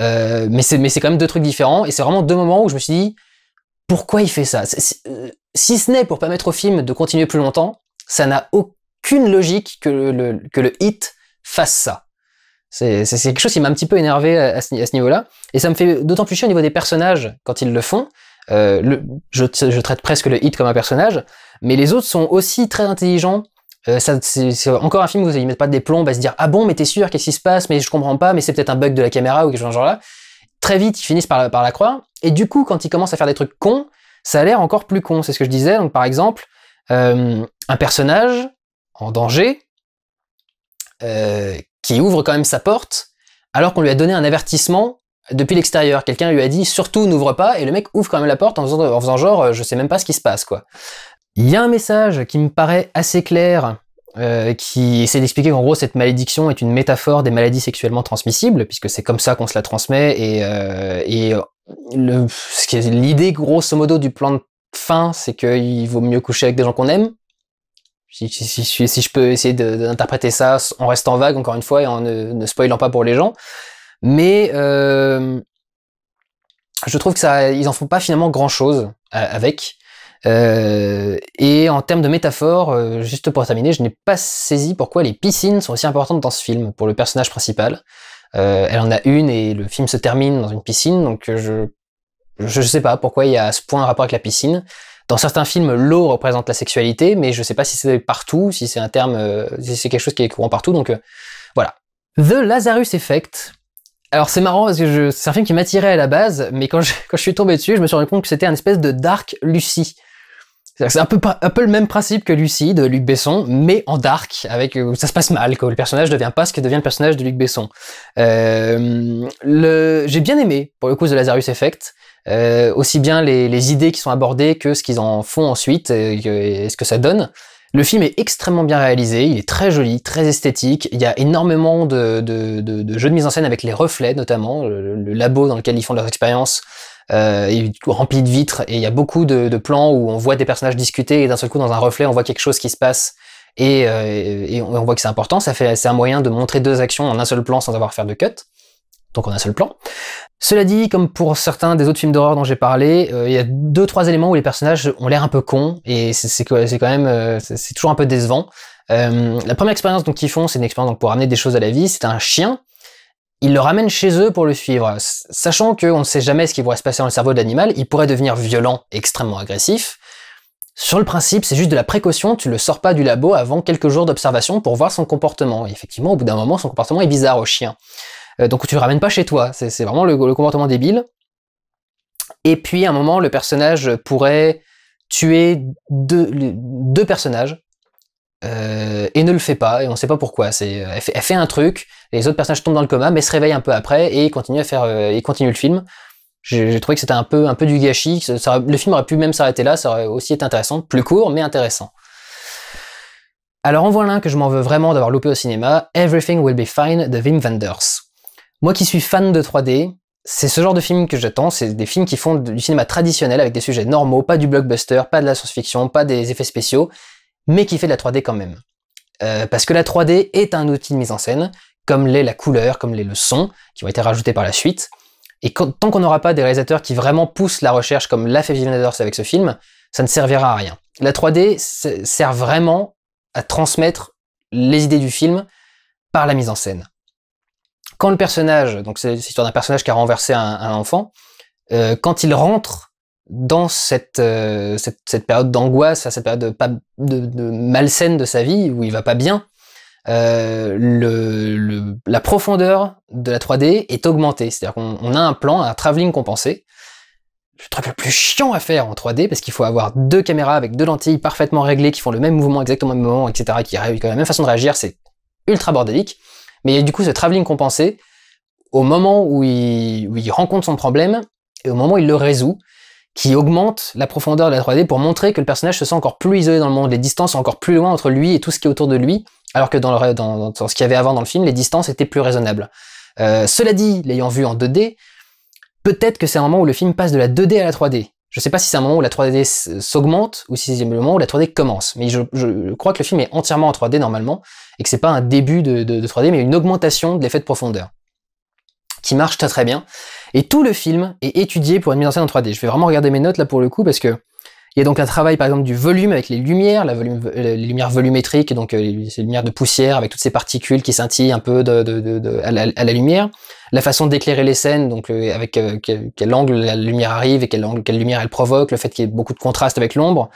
euh, mais c'est mais c'est quand même deux trucs différents. Et c'est vraiment deux moments où je me suis dit pourquoi il fait ça. Euh, si, ce n'est pour permettre au film de continuer plus longtemps, ça n'a aucune logique que le, que le hit fasse ça. C'est quelque chose qui m'a un petit peu énervé à, ce, niveau-là. Et ça me fait d'autant plus chier au niveau des personnages quand ils le font. Euh, le, je, je, traite presque le hit comme un personnage, mais les autres sont aussi très intelligents euh, c'est encore un film où ils mettent pas des plombs à bah, se dire ah bon mais t'es sûr qu'est-ce qui se passe mais je comprends pas mais c'est peut-être un bug de la caméra ou quelque chose de genre là. Très vite ils finissent par, la croire et du coup quand ils commencent à faire des trucs cons ça a l'air encore plus con c'est ce que je disais par exemple euh, un personnage en danger euh, qui ouvre quand même sa porte alors qu'on lui a donné un avertissement depuis l'extérieur. Quelqu'un lui a dit surtout n'ouvre pas et le mec ouvre quand même la porte en faisant, en faisant genre je sais même pas ce qui se passe quoi. Il y a un message qui me paraît assez clair, euh, qui essaie d'expliquer qu'en gros cette malédiction est une métaphore des maladies sexuellement transmissibles, puisque c'est comme ça qu'on se la transmet, et, euh, et euh, l'idée grosso modo du plan de fin, c'est qu'il vaut mieux coucher avec des gens qu'on aime. Si, je peux essayer d'interpréter ça en restant vague, encore une fois, et en ne, spoilant pas pour les gens. Mais euh, je trouve que ça, ils en font pas finalement grand chose avec. Euh, et en termes de métaphore, euh, juste pour terminer, je n'ai pas saisi pourquoi les piscines sont aussi importantes dans ce film pour le personnage principal. Euh, elle en a une et le film se termine dans une piscine, donc je je sais pas pourquoi il y a à ce point un rapport avec la piscine. Dans certains films, l'eau représente la sexualité, mais je sais pas si c'est partout, si c'est un terme, c'est quelque chose qui est courant partout. Donc voilà. The Lazarus Effect, alors c'est marrant parce que c'est un film qui m'attirait à la base, mais quand je, [LAUGHS] quand je suis tombé dessus, je me suis rendu compte que c'était un espèce de Dark Lucy. C'est un peu, le même principe que Lucide, Luc Besson, mais en dark, avec où ça se passe mal, quoi. Le personnage devient pas ce que devient le personnage de Luc Besson. Euh, le... J'ai bien aimé, pour le coup, The Lazarus Effect. Euh, aussi bien les, idées qui sont abordées que ce qu'ils en font ensuite et, ce que ça donne. Le film est extrêmement bien réalisé, il est très joli, très esthétique, il y a énormément de, jeux de mise en scène avec les reflets notamment, le, le labo dans lequel ils font leurs expériences, euh, et rempli de vitres. Et il y a beaucoup de, plans où on voit des personnages discuter et d'un seul coup, dans un reflet, on voit quelque chose qui se passe. Et, euh, on, voit que c'est important. Ça fait, c'est un moyen de montrer deux actions en un seul plan sans avoir à faire de cut. Donc en un seul plan. Cela dit, comme pour certains des autres films d'horreur dont j'ai parlé, euh, il y a deux trois éléments où les personnages ont l'air un peu cons et c'est quand même euh, c'est toujours un peu décevant. la première expérience donc qu'ils font, c'est une expérience pour amener des choses à la vie. C'est un chien il le ramène chez eux pour le suivre, sachant qu'on ne sait jamais ce qui pourrait se passer dans le cerveau de l'animal, il pourrait devenir violent, extrêmement agressif. Sur le principe, c'est juste de la précaution, tu le sors pas du labo avant quelques jours d'observation pour voir son comportement. Et effectivement, au bout d'un moment, son comportement est bizarre au chien. Euh, donc tu le ramènes pas chez toi, c'est vraiment le, comportement débile. Et puis à un moment, le personnage pourrait tuer deux personnages, euh, et ne le fait pas, et on sait pas pourquoi. C'est, euh, elle, fait, un truc, les autres personnages tombent dans le coma, mais se réveillent un peu après et continuent à faire, euh, et continuent le film. J'ai trouvé que c'était un peu, un peu du gâchis. le film aurait pu même s'arrêter là, ça aurait aussi été intéressant, plus court, mais intéressant. Alors en voilà un que je m'en veux vraiment d'avoir loupé au cinéma, Everything Will Be Fine de Wim Wenders. Moi qui suis fan de 3D, c'est ce genre de film que j'attends, c'est des films qui font du cinéma traditionnel avec des sujets normaux, pas du blockbuster, pas de la science-fiction, pas des effets spéciaux, mais qui fait de la 3D quand même. Euh, parce que la 3D est un outil de mise en scène, comme l'est la couleur, comme l'est le son, qui ont être rajoutés par la suite. Et tant qu'on n'aura pas des réalisateurs qui vraiment poussent la recherche comme l'a fait Vivian avec ce film, ça ne servira à rien. La 3D sert vraiment à transmettre les idées du film par la mise en scène. Quand le personnage, donc c'est l'histoire d'un personnage qui a renversé un, enfant, euh, quand il rentre dans euh, cette, période d'angoisse, cette période de, malsaine de sa vie, où il va pas bien, euh, la profondeur de la 3D est augmentée. C'est-à-dire qu'on a un plan, un travelling compensé. Le truc le plus chiant à faire en 3D, parce qu'il faut avoir deux caméras avec deux lentilles parfaitement réglées qui font le même mouvement exactement au même moment, etc., qui réagissent la même façon de réagir, c'est ultra bordélique. Mais du coup, ce travelling compensé, au moment où il rencontre son problème, et au moment où il le résout, qui augmente la profondeur de la 3D pour montrer que le personnage se sent encore plus isolé dans le monde. Les distances sont encore plus loin entre lui et tout ce qui est autour de lui, alors que dans, dans, ce qu'il y avait avant dans le film, les distances étaient plus raisonnables. Euh, cela dit, l'ayant vu en 2D, peut-être que c'est un moment où le film passe de la 2D à la 3D. Je ne sais pas si c'est un moment où la 3D s'augmente ou si c'est le moment où la 3D commence. Mais je, crois que le film est entièrement en 3D normalement et que c'est pas un début de, de, 3D mais une augmentation de l'effet de profondeur qui marche très très bien. Et tout le film est étudié pour une mise en scène en 3D. Je vais vraiment regarder mes notes là pour le coup parce que il y a donc un travail par exemple du volume avec les lumières, la euh, les lumières volumétriques, donc euh, les, ces lumières de poussière avec toutes ces particules qui scintillent un peu à, la, lumière, la façon d'éclairer les scènes, donc euh, avec quel, angle la lumière arrive et quelle lumière elle provoque, le fait qu'il y ait beaucoup de contraste avec l'ombre,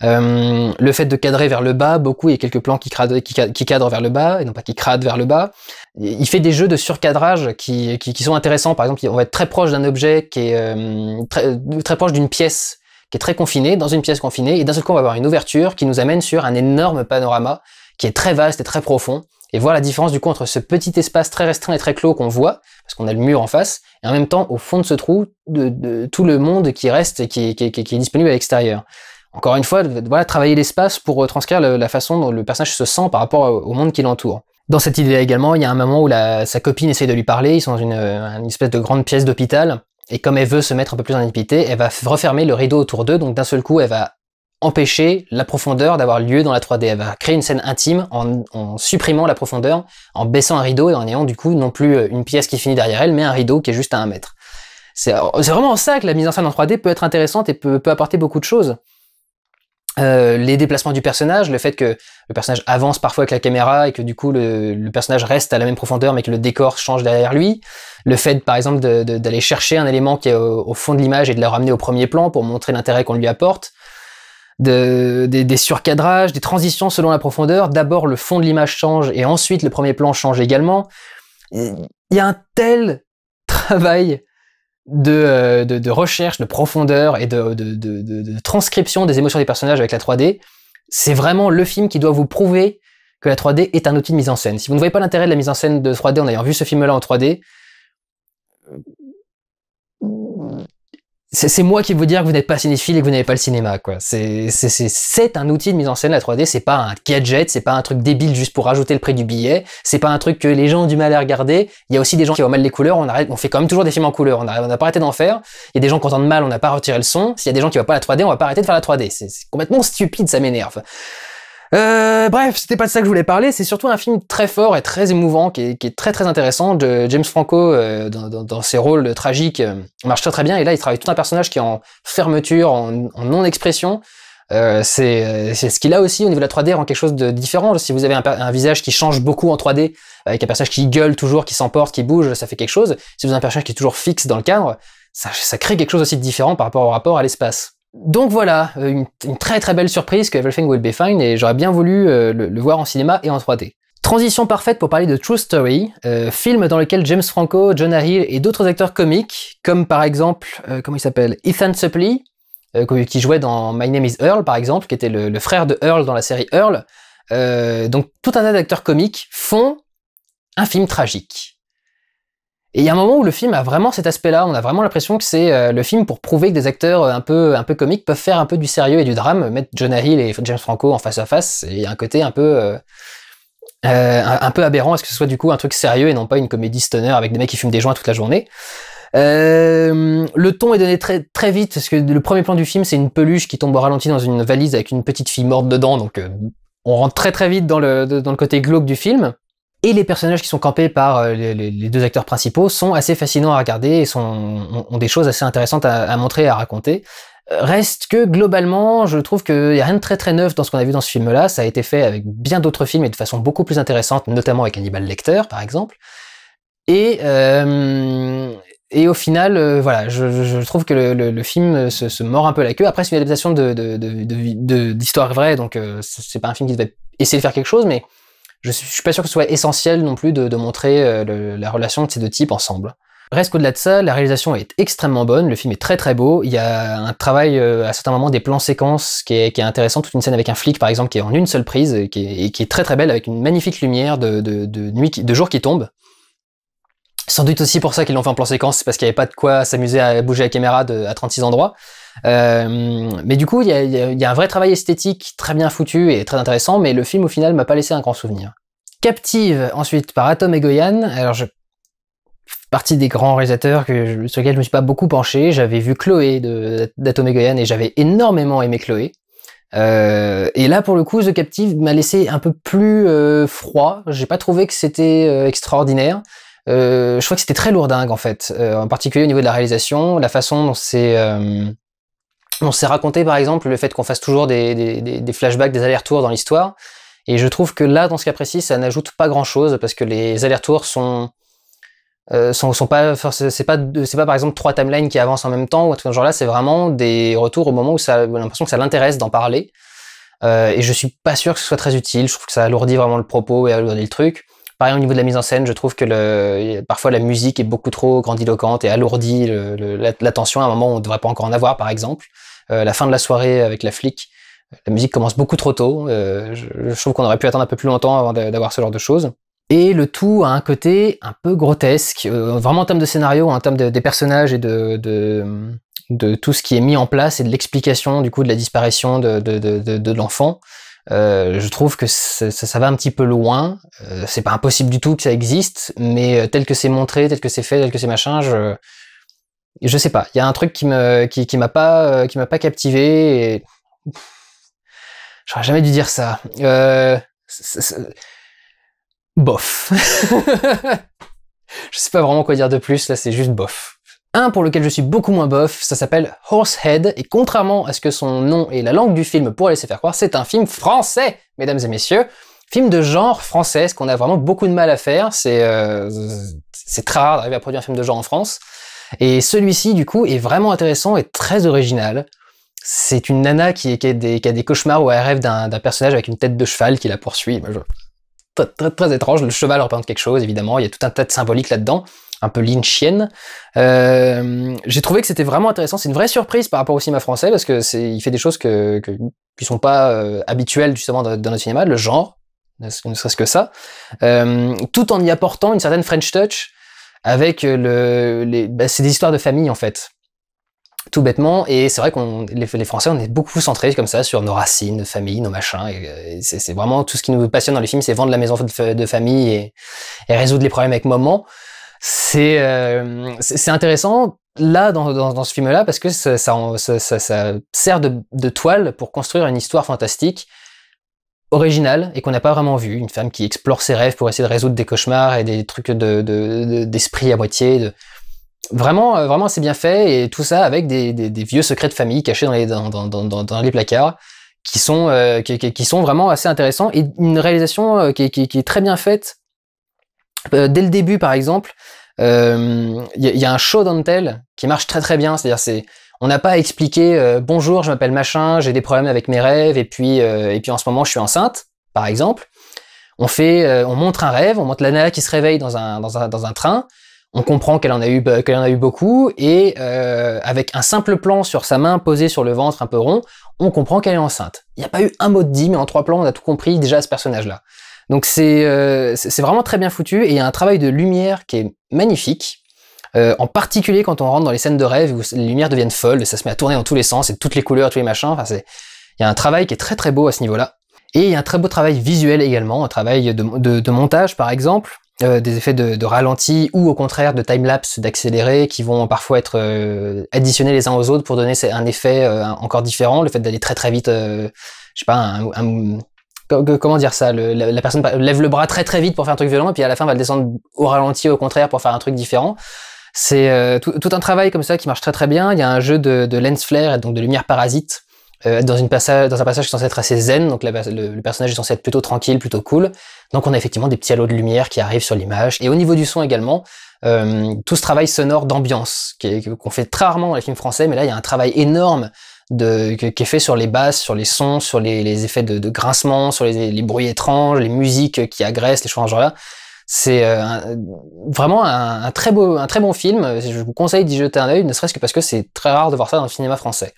le fait de cadrer vers le bas beaucoup, il y a quelques plans qui, qui cadrent vers le bas et non pas qui cradent vers le bas, il fait des jeux de surcadrage qui, qui, sont intéressants. Par exemple, on va être très proche d'un objet qui est euh, très, proche d'une pièce qui est très confinée, dans une pièce confinée, et d'un seul coup, on va avoir une ouverture qui nous amène sur un énorme panorama qui est très vaste et très profond. Et voir la différence du coup entre ce petit espace très restreint et très clos qu'on voit, parce qu'on a le mur en face, et en même temps, au fond de ce trou, de, tout le monde qui reste et qui, qui est disponible à l'extérieur. Encore une fois, voilà, travailler l'espace pour euh, transcrire la façon dont le personnage se sent par rapport au monde qui l'entoure. Dans cette idée-là également, il y a un moment où sa copine essaye de lui parler, ils sont dans euh, une, espèce de grande pièce d'hôpital, et comme elle veut se mettre un peu plus en intimité, elle va refermer le rideau autour d'eux, donc d'un seul coup, elle va empêcher la profondeur d'avoir lieu dans la 3D. Elle va créer une scène intime en, supprimant la profondeur, en baissant un rideau et en ayant du coup non plus euh, une pièce qui finit derrière elle, mais un rideau qui est juste à un mètre. C'est vraiment ça que la mise en scène en 3D peut être intéressante et peut apporter beaucoup de choses. Euh, les déplacements du personnage, le fait que le personnage avance parfois avec la caméra et que du coup le, personnage reste à la même profondeur mais que le décor change derrière lui, le fait par exemple d'aller chercher un élément qui est au, fond de l'image et de le ramener au premier plan pour montrer l'intérêt qu'on lui apporte, des, surcadrages, des transitions selon la profondeur, d'abord le fond de l'image change et ensuite le premier plan change également. Il y a un tel travail euh, de, de, recherche, de profondeur et de, de, transcription des émotions des personnages avec la 3D. C'est vraiment le film qui doit vous prouver que la 3D est un outil de mise en scène. Si vous ne voyez pas l'intérêt de la mise en scène de 3D en ayant vu ce film-là en 3D, c'est moi qui vous dire que vous n'êtes pas cinéphile et que vous n'avez pas le cinéma, quoi. C'est un outil de mise en scène, la 3D, c'est pas un gadget, c'est pas un truc débile juste pour rajouter le prix du billet, c'est pas un truc que les gens ont du mal à regarder, il y a aussi des gens qui ont mal les couleurs, on, arrête, on fait quand même toujours des films en couleur, on n'a pas arrêté d'en faire, il y a des gens qui entendent mal, on n'a pas retiré le son, s'il y a des gens qui voient pas la 3D, on va pas arrêter de faire la 3D, c'est complètement stupide, ça m'énerve. Euh, bref, c'était pas de ça que je voulais parler, c'est surtout un film très fort et très émouvant, qui est, très très intéressant, de James Franco euh, dans, ses rôles tragiques, euh, marche très très bien, et là il travaille tout un personnage qui est en fermeture, en, non-expression, c'est ce qu'il a aussi au niveau de la 3D rend quelque chose de différent. Si vous avez un, visage qui change beaucoup en 3D, avec un personnage qui gueule toujours, qui s'emporte, qui bouge, ça fait quelque chose. Si vous avez un personnage qui est toujours fixe dans le cadre, ça crée quelque chose aussi de différent par rapport au rapport à l'espace. Donc voilà, euh, une, très très belle surprise que Everything Will Be Fine et j'aurais bien voulu euh, le, voir en cinéma et en 3D. Transition parfaite pour parler de True Story, euh, film dans lequel James Franco, John Hill et d'autres acteurs comiques, comme par exemple, comment il s'appelle, Ethan Supley, qui jouait dans My Name is Earl par exemple, qui était le frère de Earl dans la série Earl, donc tout un tas d'acteurs comiques font un film tragique. Et il y a un moment où le film a vraiment cet aspect-là, on a vraiment l'impression que c'est euh, le film pour prouver que des acteurs euh, un peu, un peu comiques peuvent faire un peu du sérieux et du drame, mettre Jonah Hill et James Franco en face à face, et il y a un côté un peu, euh, un, peu aberrant à ce que ce soit du coup un truc sérieux et non pas une comédie stoner avec des mecs qui fument des joints toute la journée. le ton est donné très, très vite, parce que le premier plan du film, c'est une peluche qui tombe au ralenti dans une valise avec une petite fille morte dedans, donc on rentre très très vite dans le, dans le côté glauque du film. Et les personnages qui sont campés par euh, les, deux acteurs principaux sont assez fascinants à regarder et sont, ont, des choses assez intéressantes à, montrer et à raconter. Euh, reste que globalement, je trouve qu'il n'y a rien de très très neuf dans ce qu'on a vu dans ce film-là. Ça a été fait avec bien d'autres films et de façon beaucoup plus intéressante, notamment avec Hannibal Lecter, par exemple. Et, euh, et au final, voilà, je, trouve que le, film se, mord un peu la queue. Après, c'est une adaptation d'histoire vraie, donc ce c'est pas un film qui devait essayer de faire quelque chose, mais je suis, pas sûr que ce soit essentiel non plus de, montrer euh, la relation de ces deux types ensemble. Reste qu'au-delà de ça, la réalisation est extrêmement bonne, le film est très très beau, il y a un travail euh, à certains moments des plans séquences qui est, intéressant, toute une scène avec un flic par exemple qui est en une seule prise et qui est, très très belle avec une magnifique lumière de, nuit de jour qui tombe. Sans doute aussi pour ça qu'ils l'ont fait en plan séquence, c'est parce qu'il n'y avait pas de quoi s'amuser à bouger la caméra à 36 endroits. Euh, mais du coup, il y a, un vrai travail esthétique très bien foutu et très intéressant, mais le film au final m'a pas laissé un grand souvenir. Captive, ensuite par Atom et Goyan. Alors, je partie des grands réalisateurs que sur lesquels je me suis pas beaucoup penché. J'avais vu Chloé d'Atom et Goyan et j'avais énormément aimé Chloé. Euh, et là, pour le coup, The Captive m'a laissé un peu plus euh, froid. J'ai pas trouvé que c'était extraordinaire. je crois que c'était très lourdingue en fait, en particulier au niveau de la réalisation, la façon dont c'est on s'est raconté par exemple le fait qu'on fasse toujours des, flashbacks, des allers-retours dans l'histoire. Et je trouve que là, dans ce cas précis, ça n'ajoute pas grand-chose parce que les allers-retours sont, euh, sont, pas, c'est pas, par exemple trois timelines qui avancent en même temps ou un ce genre là. C'est vraiment des retours au moment où ça, l'impression que ça l'intéresse d'en parler. Euh, et je suis pas sûr que ce soit très utile. Je trouve que ça alourdit vraiment le propos et alourdit le truc. Pareil au niveau de la mise en scène, je trouve que parfois la musique est beaucoup trop grandiloquente et alourdit l'attention à un moment où on ne devrait pas encore en avoir, par exemple. Euh, la fin de la soirée avec la flic, la musique commence beaucoup trop tôt. Euh, je, trouve qu'on aurait pu attendre un peu plus longtemps avant d'avoir ce genre de choses. Et le tout a un côté un peu grotesque, euh, vraiment en termes de scénario, en termes des personnages et de, tout ce qui est mis en place et de l'explication du coup de la disparition de, l'enfant. je trouve que ça, va un petit peu loin. c'est pas impossible du tout que ça existe, mais tel que c'est montré, tel que c'est fait, tel que c'est machin, je, je sais pas, il y a un truc euh, qui m'a pas captivé et j'aurais jamais dû dire ça. Euh, bof. [LAUGHS] je sais pas vraiment quoi dire de plus, là c'est juste bof. Un pour lequel je suis beaucoup moins bof, ça s'appelle Horsehead, et contrairement à ce que son nom et la langue du film pourraient laisser faire croire, c'est un film français, mesdames et messieurs. Film de genre français, ce qu'on a vraiment beaucoup de mal à faire, c'est euh, c'est très rare d'arriver à produire un film de genre en France. Et celui-ci, du coup, est vraiment intéressant et très original. C'est une nana qui, a des, cauchemars ou elle rêve d'un personnage avec une tête de cheval qui la poursuit. Très, très, étrange. Le cheval représente quelque chose, évidemment. Il y a tout un tas de symboliques là-dedans un peu lynchienne. Euh, j'ai trouvé que c'était vraiment intéressant. C'est une vraie surprise par rapport au cinéma français parce que fait des choses que, ne sont pas euh, habituelles justement dans, le notre cinéma, le genre, ne serait-ce que ça, euh, tout en y apportant une certaine French touch avec euh, le, les, bah, c'est des histoires de famille en fait tout bêtement. Et c'est vrai qu'on les, Français, on est beaucoup centrés comme ça sur nos racines, nos familles, nos machins. Et, euh, c'est vraiment tout ce qui nous passionne dans les films, c'est vendre la maison de, famille et, résoudre les problèmes avec maman. C'est euh, c'est intéressant là dans, dans, ce film-là parce que ça ça, ça, sert de toile pour construire une histoire fantastique original et qu'on n'a pas vraiment vu. Une femme qui explore ses rêves pour essayer de résoudre des cauchemars et des trucs d'esprit de, à moitié. Vraiment, euh, vraiment, c'est bien fait et tout ça avec des, vieux secrets de famille cachés dans les, placards qui sont, euh, qui, sont vraiment assez intéressants et une réalisation euh, qui, est très bien faite. dès le début, par exemple, il y, a un show d'Antel qui marche très très bien. C'est-à-dire, c'est on n'a pas expliqué expliquer, bonjour, je m'appelle machin, j'ai des problèmes avec mes rêves et puis euh, et puis en ce moment je suis enceinte, par exemple. On fait, euh, on montre un rêve, on montre la qui se réveille dans un dans un, train. On comprend qu'elle en a eu bah, qu'elle en a eu beaucoup et euh, avec un simple plan sur sa main posée sur le ventre un peu rond, on comprend qu'elle est enceinte. Il n'y a pas eu un mot de dit, mais en trois plans on a tout compris déjà à ce personnage là. Donc c'est c'est vraiment très bien foutu et il y a un travail de lumière qui est magnifique euh, en particulier quand on rentre dans les scènes de rêve où les lumières deviennent folles, ça se met à tourner dans tous les sens et toutes les couleurs, tous les machins. Enfin, c'est il y a un travail qui est très très beau à ce niveau-là. Et il y a un très beau travail visuel également, un travail de, montage par exemple, euh, des effets de, ralenti ou au contraire de time-lapse, d'accéléré, qui vont parfois être euh, additionnés les uns aux autres pour donner un effet encore différent. Le fait d'aller très très vite, je sais pas, un, comment dire ça, la, la, personne lève le bras très très vite pour faire un truc violent et puis à la fin va le descendre au ralenti au contraire pour faire un truc différent. C'est euh, tout, un travail comme ça qui marche très très bien. Il y a un jeu de, de lens flare, donc de lumière parasite, euh, dans, un passage qui est censé être assez zen, donc le, personnage est censé être plutôt tranquille, plutôt cool. Donc on a effectivement des petits halos de lumière qui arrivent sur l'image. Et au niveau du son également, euh, tout ce travail sonore d'ambiance qu'on fait très rarement dans les films français, mais là il y a un travail énorme de, qui est fait sur les basses, sur les sons, sur les, effets de, de, grincement, sur les, bruits étranges, les musiques qui agressent, les choses en genre là. C'est euh, vraiment un, très beau, bon film. Je vous conseille d'y jeter un oeil, ne serait-ce que parce que c'est très rare de voir ça dans le cinéma français.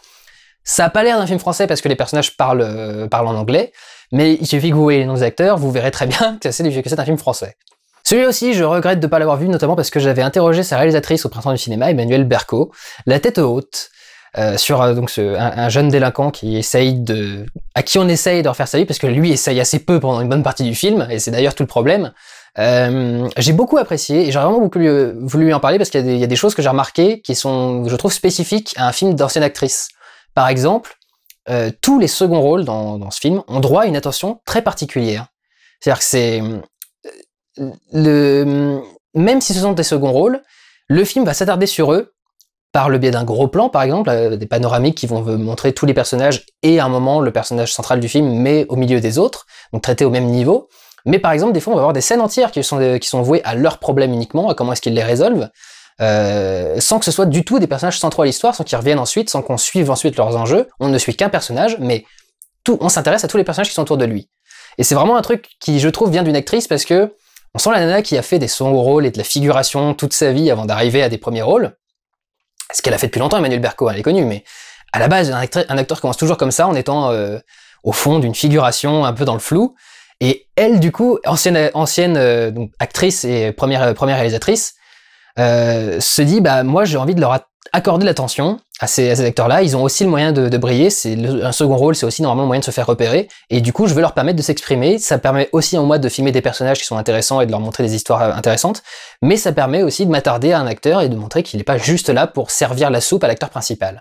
Ça n'a pas l'air d'un film français parce que les personnages euh, parlent, en anglais, mais il suffit que vous voyez les noms des acteurs, vous verrez très bien [LAUGHS] que c'est un film français. celui aussi, je regrette de ne pas l'avoir vu, notamment parce que j'avais interrogé sa réalisatrice au printemps du cinéma, Emmanuel Berco, la tête haute, euh, sur un, jeune délinquant qui essaye de, à qui on essaye de refaire sa vie, parce que lui essaye assez peu pendant une bonne partie du film, et c'est d'ailleurs tout le problème. Euh, j'ai beaucoup apprécié et j'aurais vraiment beaucoup voulu en parler parce qu'il y, a des choses que j'ai remarquées qui sont, je trouve, spécifiques à un film d'ancienne actrice. Par exemple, euh, tous les seconds rôles dans, ce film ont droit à une attention très particulière. C'est-à-dire que c'est euh, même si ce sont des seconds rôles, le film va s'attarder sur eux par le biais d'un gros plan, par exemple, des panoramiques qui vont montrer tous les personnages et à un moment le personnage central du film, mais au milieu des autres, donc traités au même niveau. Mais par exemple, des fois, on va avoir des scènes entières qui sont, vouées à leurs problèmes uniquement, à comment est-ce qu'ils les résolvent, euh, sans que ce soit du tout des personnages centraux à l'histoire, sans qu'ils reviennent ensuite, sans qu'on suive ensuite leurs enjeux. On ne suit qu'un personnage, mais tout, on s'intéresse à tous les personnages qui sont autour de lui. Et c'est vraiment un truc qui, je trouve, vient d'une actrice parce que on sent la nana qui a fait des sons au rôle et de la figuration toute sa vie avant d'arriver à des premiers rôles. Ce qu'elle a fait depuis longtemps, Emmanuel Berco, hein, elle est connue, mais à la base, un, acteur commence toujours comme ça, en étant euh, au fond d'une figuration un peu dans le flou. Et elle, du coup, ancienne, euh, actrice et première, euh, réalisatrice, euh, se dit bah moi j'ai envie de leur accorder l'attention à ces, acteurs-là. Ils ont aussi le moyen de, de briller. C'est un second rôle, c'est aussi normalement le moyen de se faire repérer. Et du coup, je veux leur permettre de s'exprimer. Ça permet aussi en moi de filmer des personnages qui sont intéressants et de leur montrer des histoires intéressantes. Mais ça permet aussi de m'attarder à un acteur et de montrer qu'il n'est pas juste là pour servir la soupe à l'acteur principal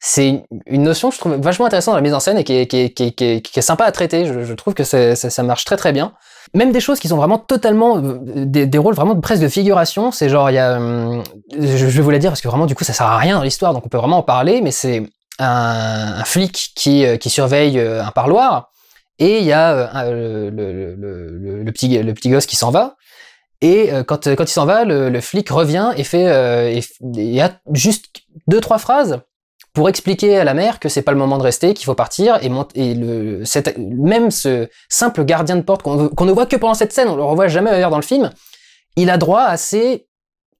c'est une notion que je trouve vachement intéressante dans la mise en scène et qui est, qui qui qui sympa à traiter. Je, trouve que ça, ça, marche très très bien. Même des choses qui sont vraiment totalement euh, des, rôles vraiment presque de figuration. C'est genre il y a, hum, je, vais vous la dire parce que vraiment du coup ça sert à rien dans l'histoire, donc on peut vraiment en parler. Mais c'est un, flic qui, euh, qui surveille euh, un parloir et il y a le, le, petit le petit gosse qui s'en va. Et quand, quand il s'en va, le, flic revient et fait, Il y a juste deux trois phrases pour expliquer à la mère que c'est pas le moment de rester, qu'il faut partir, et, le, même ce simple gardien de porte qu'on ne voit que pendant cette scène, on le revoit jamais ailleurs dans le film, il a droit à ces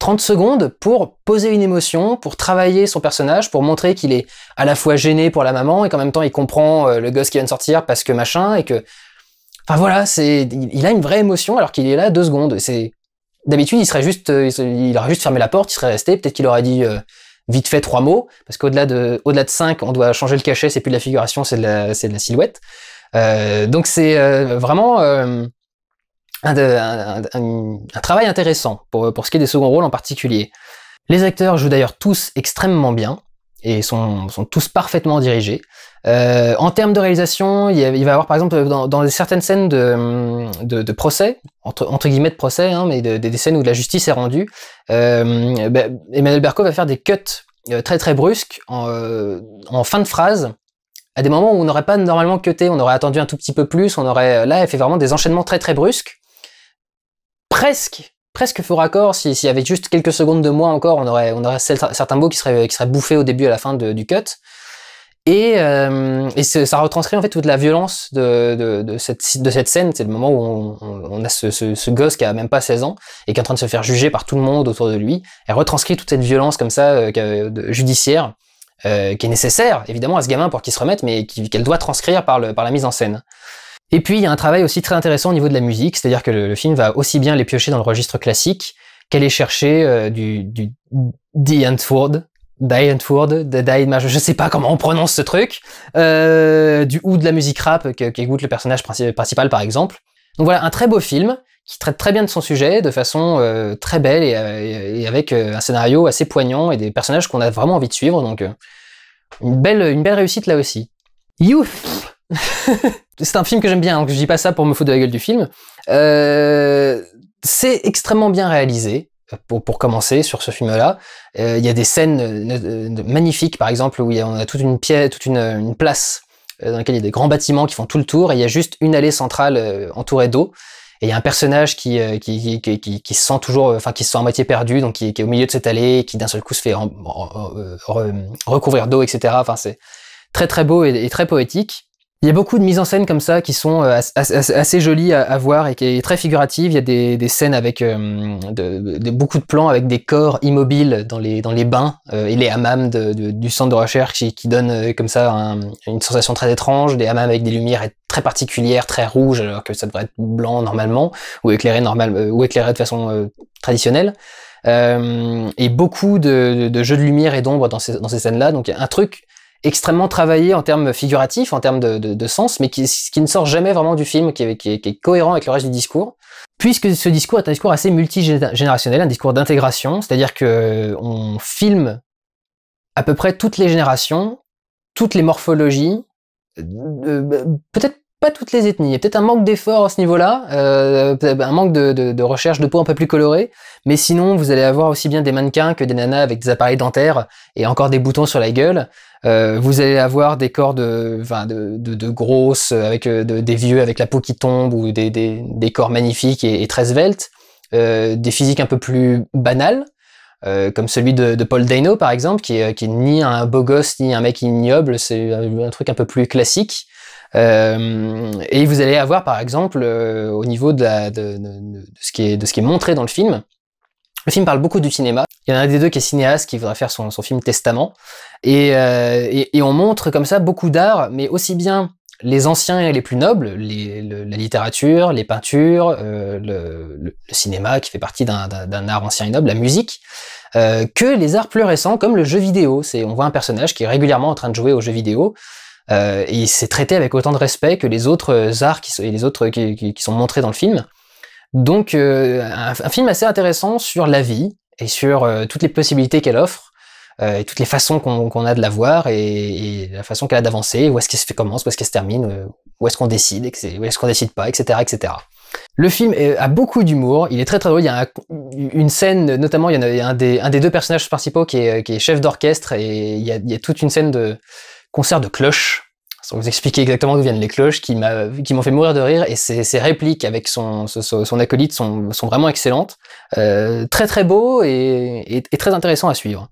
30 secondes pour poser une émotion, pour travailler son personnage, pour montrer qu'il est à la fois gêné pour la maman et qu'en même temps il comprend euh, le gosse qui vient de sortir parce que machin et que... Enfin voilà, c'est il a une vraie émotion alors qu'il est là deux secondes. C'est D'habitude, il serait juste, euh, il aurait juste fermé la porte, il serait resté, peut-être qu'il aurait dit euh, vite fait trois mots, parce qu'au-delà de, au-delà de cinq, on doit changer le cachet, c'est plus de la figuration, c'est de la, c'est de la silhouette. Euh, donc c'est euh, vraiment euh, un, travail intéressant pour, pour ce qui est des seconds rôles en particulier. Les acteurs jouent d'ailleurs tous extrêmement bien et sont, sont tous parfaitement dirigés. Euh, en termes de réalisation, il, va y avoir par exemple dans, certaines scènes de, procès, entre, guillemets de procès, hein, mais des scènes où la justice est rendue, euh, bah, Emmanuel Berco va faire des cuts euh, très très brusques en, fin de phrase, à des moments où on n'aurait pas normalement cuté, on aurait attendu un tout petit peu plus, on aurait là, elle fait vraiment des enchaînements très très brusques, presque presque faux raccord. S'il y avait juste quelques secondes de moins encore, on aurait, on certains mots qui seraient, qui seraient bouffés au début et à la fin du cut. Et, euh, et ça retranscrit en fait toute la violence de, cette, de cette scène. C'est le moment où on, a ce, ce, gosse qui a même pas 16 ans et qui est en train de se faire juger par tout le monde autour de lui. Elle retranscrit toute cette violence comme ça euh, judiciaire euh, qui est nécessaire évidemment à ce gamin pour qu'il se remette, mais qu'elle doit transcrire par la mise en scène. Et puis, il y a un travail aussi très intéressant au niveau de la musique, c'est-à-dire que le, film va aussi bien les piocher dans le registre classique qu'aller chercher euh, du, du Die Antwoord, Die je sais pas comment on prononce ce truc, euh, du ou de la musique rap qui qu'écoute le personnage principal, par exemple. Donc voilà, un très beau film qui traite très bien de son sujet de façon euh, très belle et, avec un scénario assez poignant et des personnages qu'on a vraiment envie de suivre, donc une, belle, une belle réussite là aussi. Youf c'est un film que j'aime bien, donc je dis pas ça pour me foutre de la gueule du film. Euh, c'est extrêmement bien réalisé. Euh, pour, pour commencer sur ce film-là, euh, il y a des scènes euh, magnifiques, par exemple, où on a toute une pièce, toute une, place dans laquelle il y a des grands bâtiments qui font tout le tour, et il y a juste une allée centrale entourée d'eau. Et il y a un personnage qui, qui, qui, qui, se sent toujours, enfin, qui se sent à moitié perdu, donc qui, est au milieu de cette allée, qui d'un seul coup se fait recouvrir d'eau, etc. Enfin, c'est très très beau et très poétique. Il y a beaucoup de mises en scène comme ça qui sont euh, assez, jolies à, voir et qui est très figurative. Il y a des, scènes avec euh, beaucoup de plans avec des corps immobiles dans les, dans les bains euh, et les hammams du centre de recherche qui, donnent comme ça une sensation très étrange. Des hammams avec des lumières très particulières, très rouges alors que ça devrait être blanc normalement ou éclairé normal ou éclairé de façon traditionnelle. et beaucoup de, jeux de lumière et d'ombre dans ces, dans ces scènes-là. Donc il y a un truc extrêmement travaillé en termes figuratifs, en termes de, sens, mais qui, ne sort jamais vraiment du film, qui est, cohérent avec le reste du discours. Puisque ce discours est un discours assez multigénérationnel, un discours d'intégration, c'est-à-dire que on filme à peu près toutes les générations, toutes les morphologies, euh, euh, peut-être pas toutes les ethnies. Il y a peut-être un manque d'effort à ce niveau-là, euh, un manque de, recherche de peau un peu plus colorée, mais sinon vous allez avoir aussi bien des mannequins que des nanas avec des appareils dentaires et encore des boutons sur la gueule. Euh, vous allez avoir des corps de, de, de grosses, avec euh, des vieux avec la peau qui tombe ou des, corps magnifiques et, très sveltes, des physiques un peu plus banales. comme celui de, Paul Dano par exemple, qui est, ni un beau gosse ni un mec ignoble, c'est un, truc un peu plus classique. Euh, et vous allez avoir, par exemple, euh, au niveau de, de, ce qui est, montré dans le film, le film parle beaucoup du cinéma. Il y en a un des deux qui est cinéaste, qui voudrait faire son, film Testament. Euh, et, on montre comme ça beaucoup d'art, mais aussi bien les anciens et les plus nobles, la littérature, les peintures, le, cinéma qui fait partie d'un art ancien et noble, la musique, que les arts plus récents comme le jeu vidéo. C'est On voit un personnage qui est régulièrement en train de jouer au jeu vidéo. Euh, et c'est traité avec autant de respect que les autres euh, arts qui, et les autres qui, sont montrés dans le film. Donc euh, un, film assez intéressant sur la vie et sur euh, toutes les possibilités qu'elle offre et toutes les façons qu'on a de la voir et, la façon qu'elle a d'avancer, où est-ce qu'elle se commence, où est-ce qu'elle se termine, où est-ce qu'on décide, où est-ce qu'on décide pas, etc., etc. Le film a beaucoup d'humour, il est très très drôle, il y a une scène, notamment il y, en a, un, des, deux personnages principaux qui est, chef d'orchestre et il il y, a, toute une scène de, concert de cloches sans vous expliquer exactement d'où viennent les cloches, qui m'ont fait mourir de rire. Et ses, répliques avec son, acolyte sont, vraiment excellentes. Euh, très très beau et, très intéressant à suivre.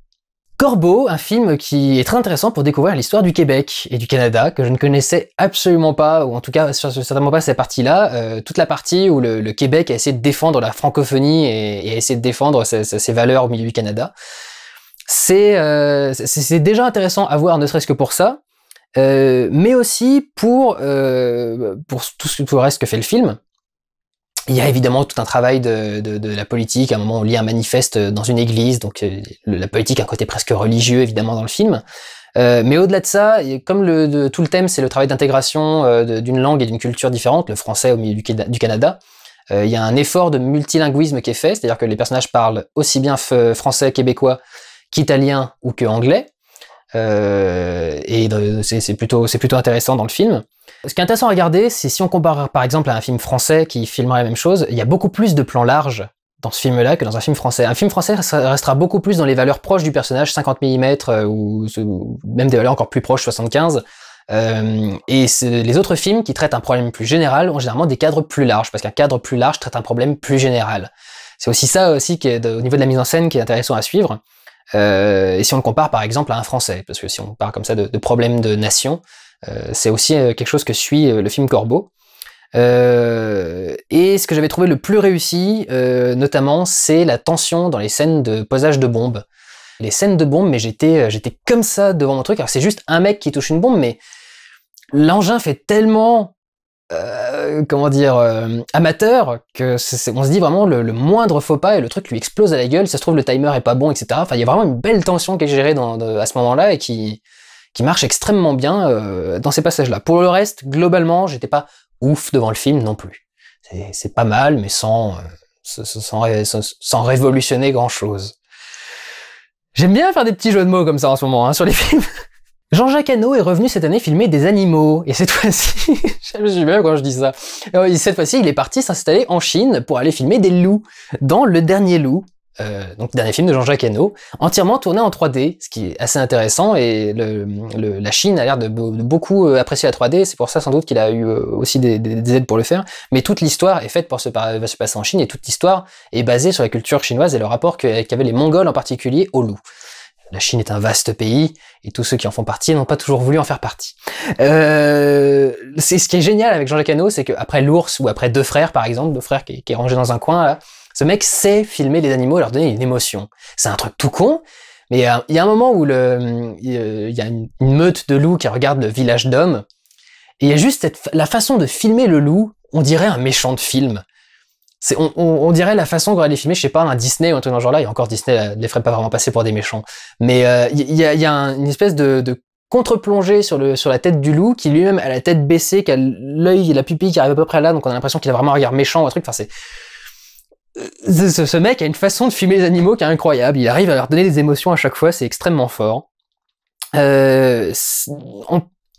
Corbeau, un film qui est très intéressant pour découvrir l'histoire du Québec et du Canada, que je ne connaissais absolument pas, ou en tout cas certainement pas cette partie-là, euh, toute la partie où le, Québec a essayé de défendre la francophonie et, a essayé de défendre ses valeurs au milieu du Canada. Euh, c'est déjà intéressant à voir, ne serait-ce que pour ça, euh, mais aussi pour, euh, tout, le reste que fait le film. Il y a évidemment tout un travail de, la politique. À un moment, on lit un manifeste dans une église, donc la politique a un côté presque religieux, évidemment, dans le film. mais au-delà de ça, comme de, tout le thème, c'est le travail d'intégration d'une langue et d'une culture différente, le français au milieu du, Canada, il y a un effort de multilinguisme qui est fait, c'est-à-dire que les personnages parlent aussi bien français, québécois, qu'italien ou que anglais. Euh, et c'est plutôt, plutôt, intéressant dans le film. Ce qui est intéressant à regarder, c'est si on compare par exemple à un film français qui filmerait la même chose, il y a beaucoup plus de plans larges dans ce film-là que dans un film français. Un film français restera beaucoup plus dans les valeurs proches du personnage, 50 mm euh, ou, même des valeurs encore plus proches, 75. Euh, et les autres films qui traitent un problème plus général ont généralement des cadres plus larges, parce qu'un cadre plus large traite un problème plus général. C'est aussi ça aussi qui est, au niveau de la mise en scène qui est intéressant à suivre. Euh, et si on le compare par exemple à un Français, parce que si on parle comme ça de, de problème de nation, euh, c'est aussi euh, quelque chose que suit le film Corbeau. et ce que j'avais trouvé le plus réussi, notamment, c'est la tension dans les scènes de posage de bombes. Les scènes de bombes, mais j'étais j'étais comme ça devant mon truc. Alors c'est juste un mec qui touche une bombe, mais l'engin fait tellement euh, comment dire, euh, amateur, que on se dit vraiment le, moindre faux pas et le truc lui explose à la gueule, ça se trouve le timer est pas bon, etc. Enfin, il y a vraiment une belle tension qui est gérée à ce moment-là et qui, marche extrêmement bien euh, dans ces passages-là. Pour le reste, globalement, j'étais pas ouf devant le film non plus. C'est, pas mal, mais sans, révolutionner grand-chose. J'aime bien faire des petits jeux de mots comme ça en ce moment hein, sur les films. [LAUGHS] Jean-Jacques Hano est revenu cette année filmer des animaux. Et cette [LAUGHS] fois-ci, je quand je dis ça. Euh, cette fois-ci, il est parti s'installer en Chine pour aller filmer des loups dans Le Dernier Loup. Euh, donc dernier film de Jean-Jacques Hano, entièrement tourné en 3D, ce qui est assez intéressant et la Chine a l'air de, beaucoup euh, apprécier la 3D, c'est pour ça sans doute qu'il a eu aussi des, aides pour le faire, mais toute l'histoire est faite pour se, passer en Chine et toute l'histoire est basée sur la culture chinoise et le rapport qu'avaient les Mongols en particulier aux loups la Chine est un vaste pays et tous ceux qui en font partie n'ont pas toujours voulu en faire partie. Euh, c'est ce qui est génial avec Jean-Jacques Hano, c'est qu'après l'ours ou après deux frères par exemple, deux frères qui, est rangé dans un coin, ce mec sait filmer les animaux, et leur donner une émotion. C'est un truc tout con, mais euh, il y a un moment où euh, il y a une, meute de loups qui regarde le village d'hommes et il y a juste la façon de filmer le loup, on dirait un méchant de film on, dirait la façon dont elle les filmer je sais pas, un Disney ou un truc dans genre-là, et encore Disney ne euh, les ferait pas vraiment passer pour des méchants. Mais il euh, y, a, une espèce de, contre-plongée sur, la tête du loup, qui lui-même a la tête baissée, qui a l'œil et la pupille qui arrive à peu près là, donc on a l'impression qu'il a vraiment un regard méchant ou un truc, enfin c'est... Euh, ce, mec a une façon de filmer les animaux qui est incroyable, il arrive à leur donner des émotions à chaque fois, c'est extrêmement fort. en,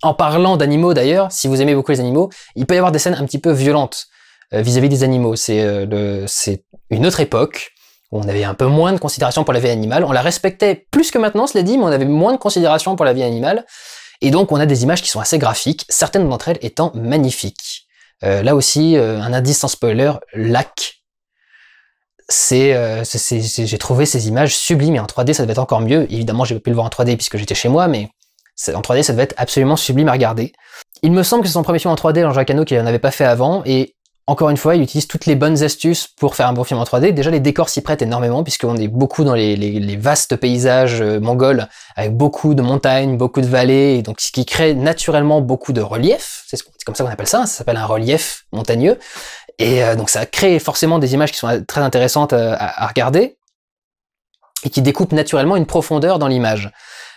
en parlant d'animaux d'ailleurs, si vous aimez beaucoup les animaux, il peut y avoir des scènes un petit peu violentes. Euh, vis-à-vis des animaux. C'est euh, une autre époque où on avait un peu moins de considération pour la vie animale. On la respectait plus que maintenant, cela dit, mais on avait moins de considération pour la vie animale. Et donc on a des images qui sont assez graphiques, certaines d'entre elles étant magnifiques. Euh, là aussi, un indice sans spoiler, lac. C'est, j'ai trouvé ces images sublimes et en 3D ça devait être encore mieux. Évidemment, j'ai pu le voir en 3D puisque j'étais chez moi, mais en 3D ça devait être absolument sublime à regarder. Il me semble que c'est son premier film en 3D, Jean-Jacques cano qui n'en avait pas fait avant, et encore une fois, il utilise toutes les bonnes astuces pour faire un bon film en 3D. Déjà, les décors s'y prêtent énormément, puisqu'on est beaucoup dans les, vastes paysages euh, mongols, avec beaucoup de montagnes, beaucoup de vallées, et donc ce qui crée naturellement beaucoup de relief. C'est comme ça qu'on appelle ça, hein. ça s'appelle un relief montagneux. Et euh, donc ça crée forcément des images qui sont euh, très intéressantes à, regarder, et qui découpent naturellement une profondeur dans l'image.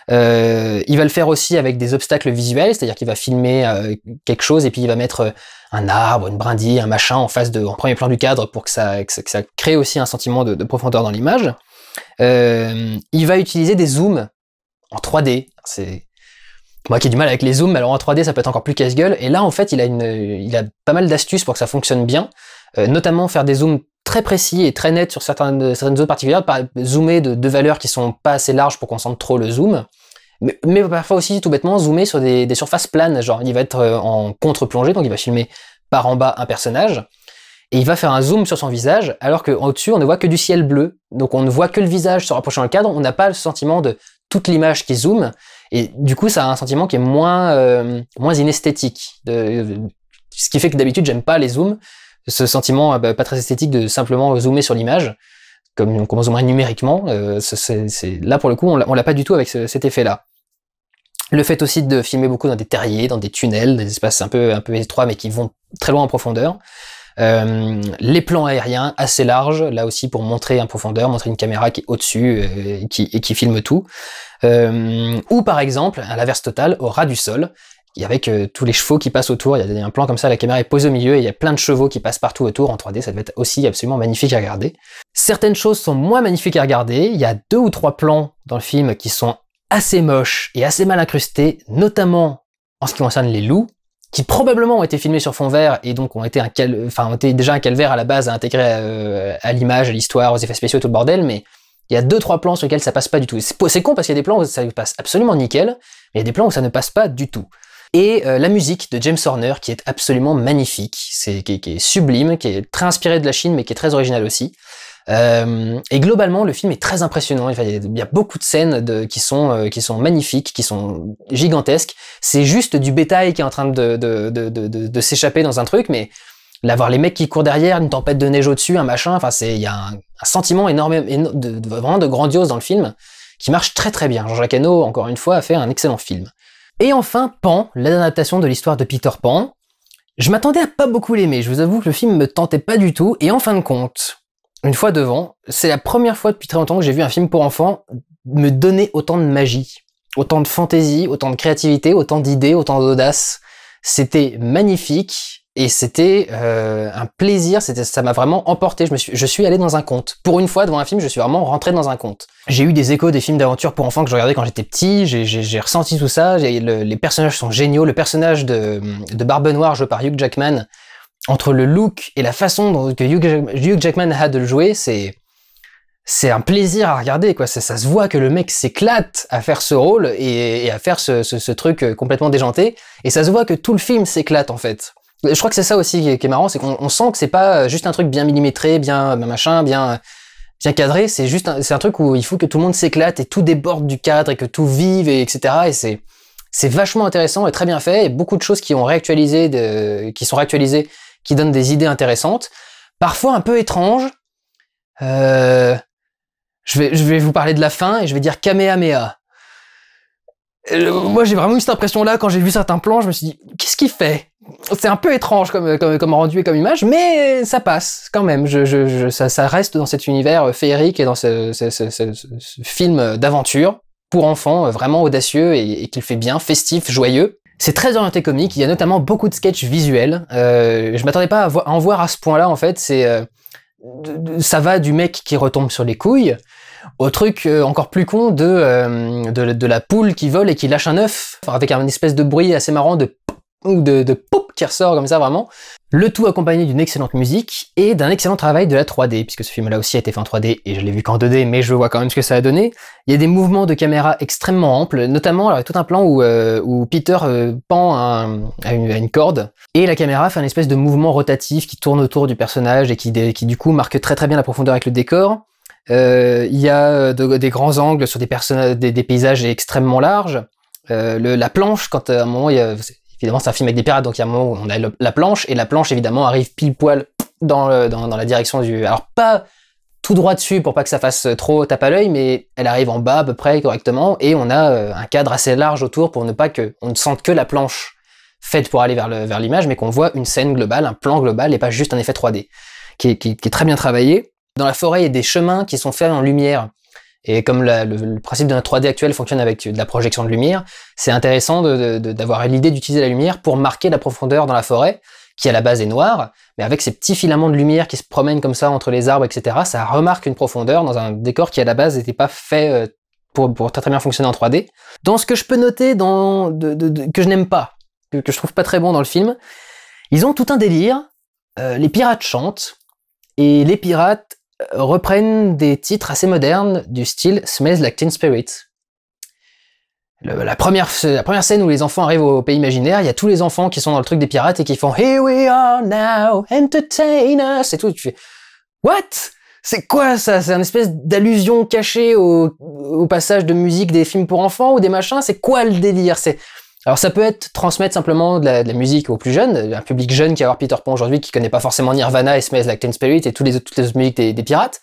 il va le faire aussi avec des obstacles visuels, c'est-à-dire qu'il va filmer quelque chose et puis il va mettre un arbre, une brindille, un machin en face de, en premier plan du cadre pour que ça, crée aussi un sentiment de, profondeur dans l'image. Euh, il va utiliser des zooms en 3D. C'est moi qui ai du mal avec les zooms, alors en 3D ça peut être encore plus casse-gueule. Et là en fait il a, il a pas mal d'astuces pour que ça fonctionne bien, euh, notamment faire des zooms très précis et très nets sur certaines, zones particulières, zoomer de, de valeurs qui sont pas assez larges pour qu'on sente trop le zoom. Mais, parfois aussi, tout bêtement, zoomer sur des, surfaces planes. Genre, il va être euh, en contre-plongée, donc il va filmer par en bas un personnage, et il va faire un zoom sur son visage, alors qu'en dessus, on ne voit que du ciel bleu. Donc on ne voit que le visage se rapprochant le cadre, on n'a pas le sentiment de toute l'image qui zoome, et du coup, ça a un sentiment qui est moins, euh, inesthétique. ce qui fait que d'habitude, j'aime pas les zooms, ce sentiment euh, bah, pas très esthétique de simplement zoomer sur l'image comme, on commence au moins numériquement. Euh, c'est, là, pour le coup, on l'a pas du tout avec cet effet-là. Le fait aussi de filmer beaucoup dans des terriers, dans des tunnels, des espaces un peu, un peu étroits, mais qui vont très loin en profondeur. Euh, les plans aériens assez larges, là aussi pour montrer en profondeur, montrer une caméra qui est au-dessus euh, et, qui, filme tout. ou par exemple, à l'inverse totale, au ras du sol, avec tous les chevaux qui passent autour. Il y a un plan comme ça, la caméra est posée au milieu et il y a plein de chevaux qui passent partout autour en 3D. Ça devait être aussi absolument magnifique à regarder. Certaines choses sont moins magnifiques à regarder. Il y a deux ou trois plans dans le film qui sont assez moches et assez mal incrustés, notamment en ce qui concerne les loups qui probablement ont été filmés sur fond vert et donc ont été, ont été déjà un calvaire à la base à intégrer euh, à, l'image, à l'histoire, aux effets spéciaux, tout le bordel, mais il y a deux trois plans sur lesquels ça passe pas du tout. C'est con parce qu'il y a des plans où ça passe absolument nickel, mais il y a des plans où ça ne passe pas du tout et euh, la musique de James Horner qui est absolument magnifique, c'est qui, est sublime, qui est très inspiré de la Chine mais qui est très originale aussi. Euh, et globalement, le film est très impressionnant. Il y a beaucoup de scènes qui, sont, euh, qui sont magnifiques, qui sont gigantesques. C'est juste du bétail qui est en train de, de, de s'échapper dans un truc, mais l'avoir les mecs qui courent derrière, une tempête de neige au-dessus, un machin, enfin, il y a un, sentiment énorme, de, vraiment de grandiose dans le film qui marche très très bien. Jean-Jacques Hano, encore une fois, a fait un excellent film. Et enfin, Pan, l'adaptation de l'histoire de Peter Pan. Je m'attendais à pas beaucoup l'aimer, je vous avoue que le film me tentait pas du tout, et en fin de compte, une fois devant, c'est la première fois depuis très longtemps que j'ai vu un film pour enfants me donner autant de magie, autant de fantaisie, autant de créativité, autant d'idées, autant d'audace. C'était magnifique, et c'était euh, un plaisir, c'était, ça m'a vraiment emporté. Je, me suis, je suis allé dans un conte. Pour une fois, devant un film, je suis vraiment rentré dans un conte. J'ai eu des échos des films d'aventure pour enfants que je regardais quand j'étais petit, j'ai ressenti tout ça, les personnages sont géniaux. Le personnage de, de Barbe Noire, joué par Hugh Jackman, entre le look et la façon dont que Hugh Jackman a de le jouer, c'est c'est un plaisir à regarder quoi. Ça, se voit que le mec s'éclate à faire ce rôle et, à faire ce, truc euh, complètement déjanté. Et ça se voit que tout le film s'éclate en fait. Je crois que c'est ça aussi qui est, marrant, c'est qu'on sent que c'est pas juste un truc bien millimétré, bien machin, bien bien cadré. C'est juste c'est un truc où il faut que tout le monde s'éclate et tout déborde du cadre et que tout vive et etc. Et c'est vachement intéressant et très bien fait. Et beaucoup de choses qui ont réactualisé, qui sont réactualisées, qui donnent des idées intéressantes, parfois un peu étranges. Euh, je vais, je vais vous parler de la fin et je vais dire Kamehameha moi, j'ai vraiment eu cette impression-là quand j'ai vu certains plans. Je me suis dit, qu'est-ce qu'il fait C'est un peu étrange comme, comme, comme, rendu et comme image, mais ça passe quand même. Je, je, ça, ça, reste dans cet univers euh, féerique et dans ce, film euh, d'aventure pour enfants, euh, vraiment audacieux et, qu'il fait bien, festif, joyeux. C'est très orienté comique, il y a notamment beaucoup de sketchs visuels. Euh, je m'attendais pas à, en voir à ce point-là en fait, c'est... ça va du mec qui retombe sur les couilles au truc euh, encore plus con de, euh, de, la poule qui vole et qui lâche un œuf, avec un espèce de bruit assez marrant de ou de, qui ressort comme ça vraiment. Le tout accompagné d'une excellente musique et d'un excellent travail de la 3D, puisque ce film-là aussi a été fait en 3D et je l'ai vu qu'en 2D, mais je vois quand même ce que ça a donné. Il y a des mouvements de caméra extrêmement amples, notamment alors, tout un plan où, euh, où Peter pend à, une, corde et la caméra fait un espèce de mouvement rotatif qui tourne autour du personnage et qui du coup marque très très bien la profondeur avec le décor. Euh, il y a euh, des grands angles sur des, personnages, des, paysages extrêmement larges. Euh, la planche, quand à un moment, évidemment, c'est un film avec des pirates, donc il y a un moment où on a la planche, et la planche, évidemment, arrive pile poil dans, la direction du. Alors, pas tout droit dessus pour pas que ça fasse trop tape à l'œil, mais elle arrive en bas à peu près correctement et on a un cadre assez large autour pour ne pas que on ne sente que la planche faite pour aller vers l'image, mais qu'on voit une scène globale, un plan global et pas juste un effet 3D qui est très bien travaillé. Dans la forêt, il y a des chemins qui sont faits en lumière. Et comme le, principe de la 3D actuelle fonctionne avec de la projection de lumière, c'est intéressant d'avoir l'idée d'utiliser la lumière pour marquer la profondeur dans la forêt, qui à la base est noire, mais avec ces petits filaments de lumière qui se promènent comme ça entre les arbres, etc., ça remarque une profondeur dans un décor qui à la base n'était pas fait euh, pour, très très bien fonctionner en 3D. Dans ce que je peux noter dans, que je n'aime pas, que, je trouve pas très bon dans le film, ils ont tout un délire, euh, les pirates chantent, et les pirates reprennent des titres assez modernes du style Smells Like Teen Spirit. la, première, scène où les enfants arrivent au pays imaginaire, il y a tous les enfants qui sont dans le truc des pirates et qui font Here we are now, entertain us et tout. Tu fais What c'est quoi ça C'est une espèce d'allusion cachée au, au, passage de musique des films pour enfants ou des machins C'est quoi le délire C'est alors ça peut être transmettre simplement de la, musique aux plus jeunes, un public jeune qui va voir Peter Pan aujourd'hui, qui connaît pas forcément Nirvana, Smells Like Teen Spirit et tous les toutes les autres musiques des, pirates.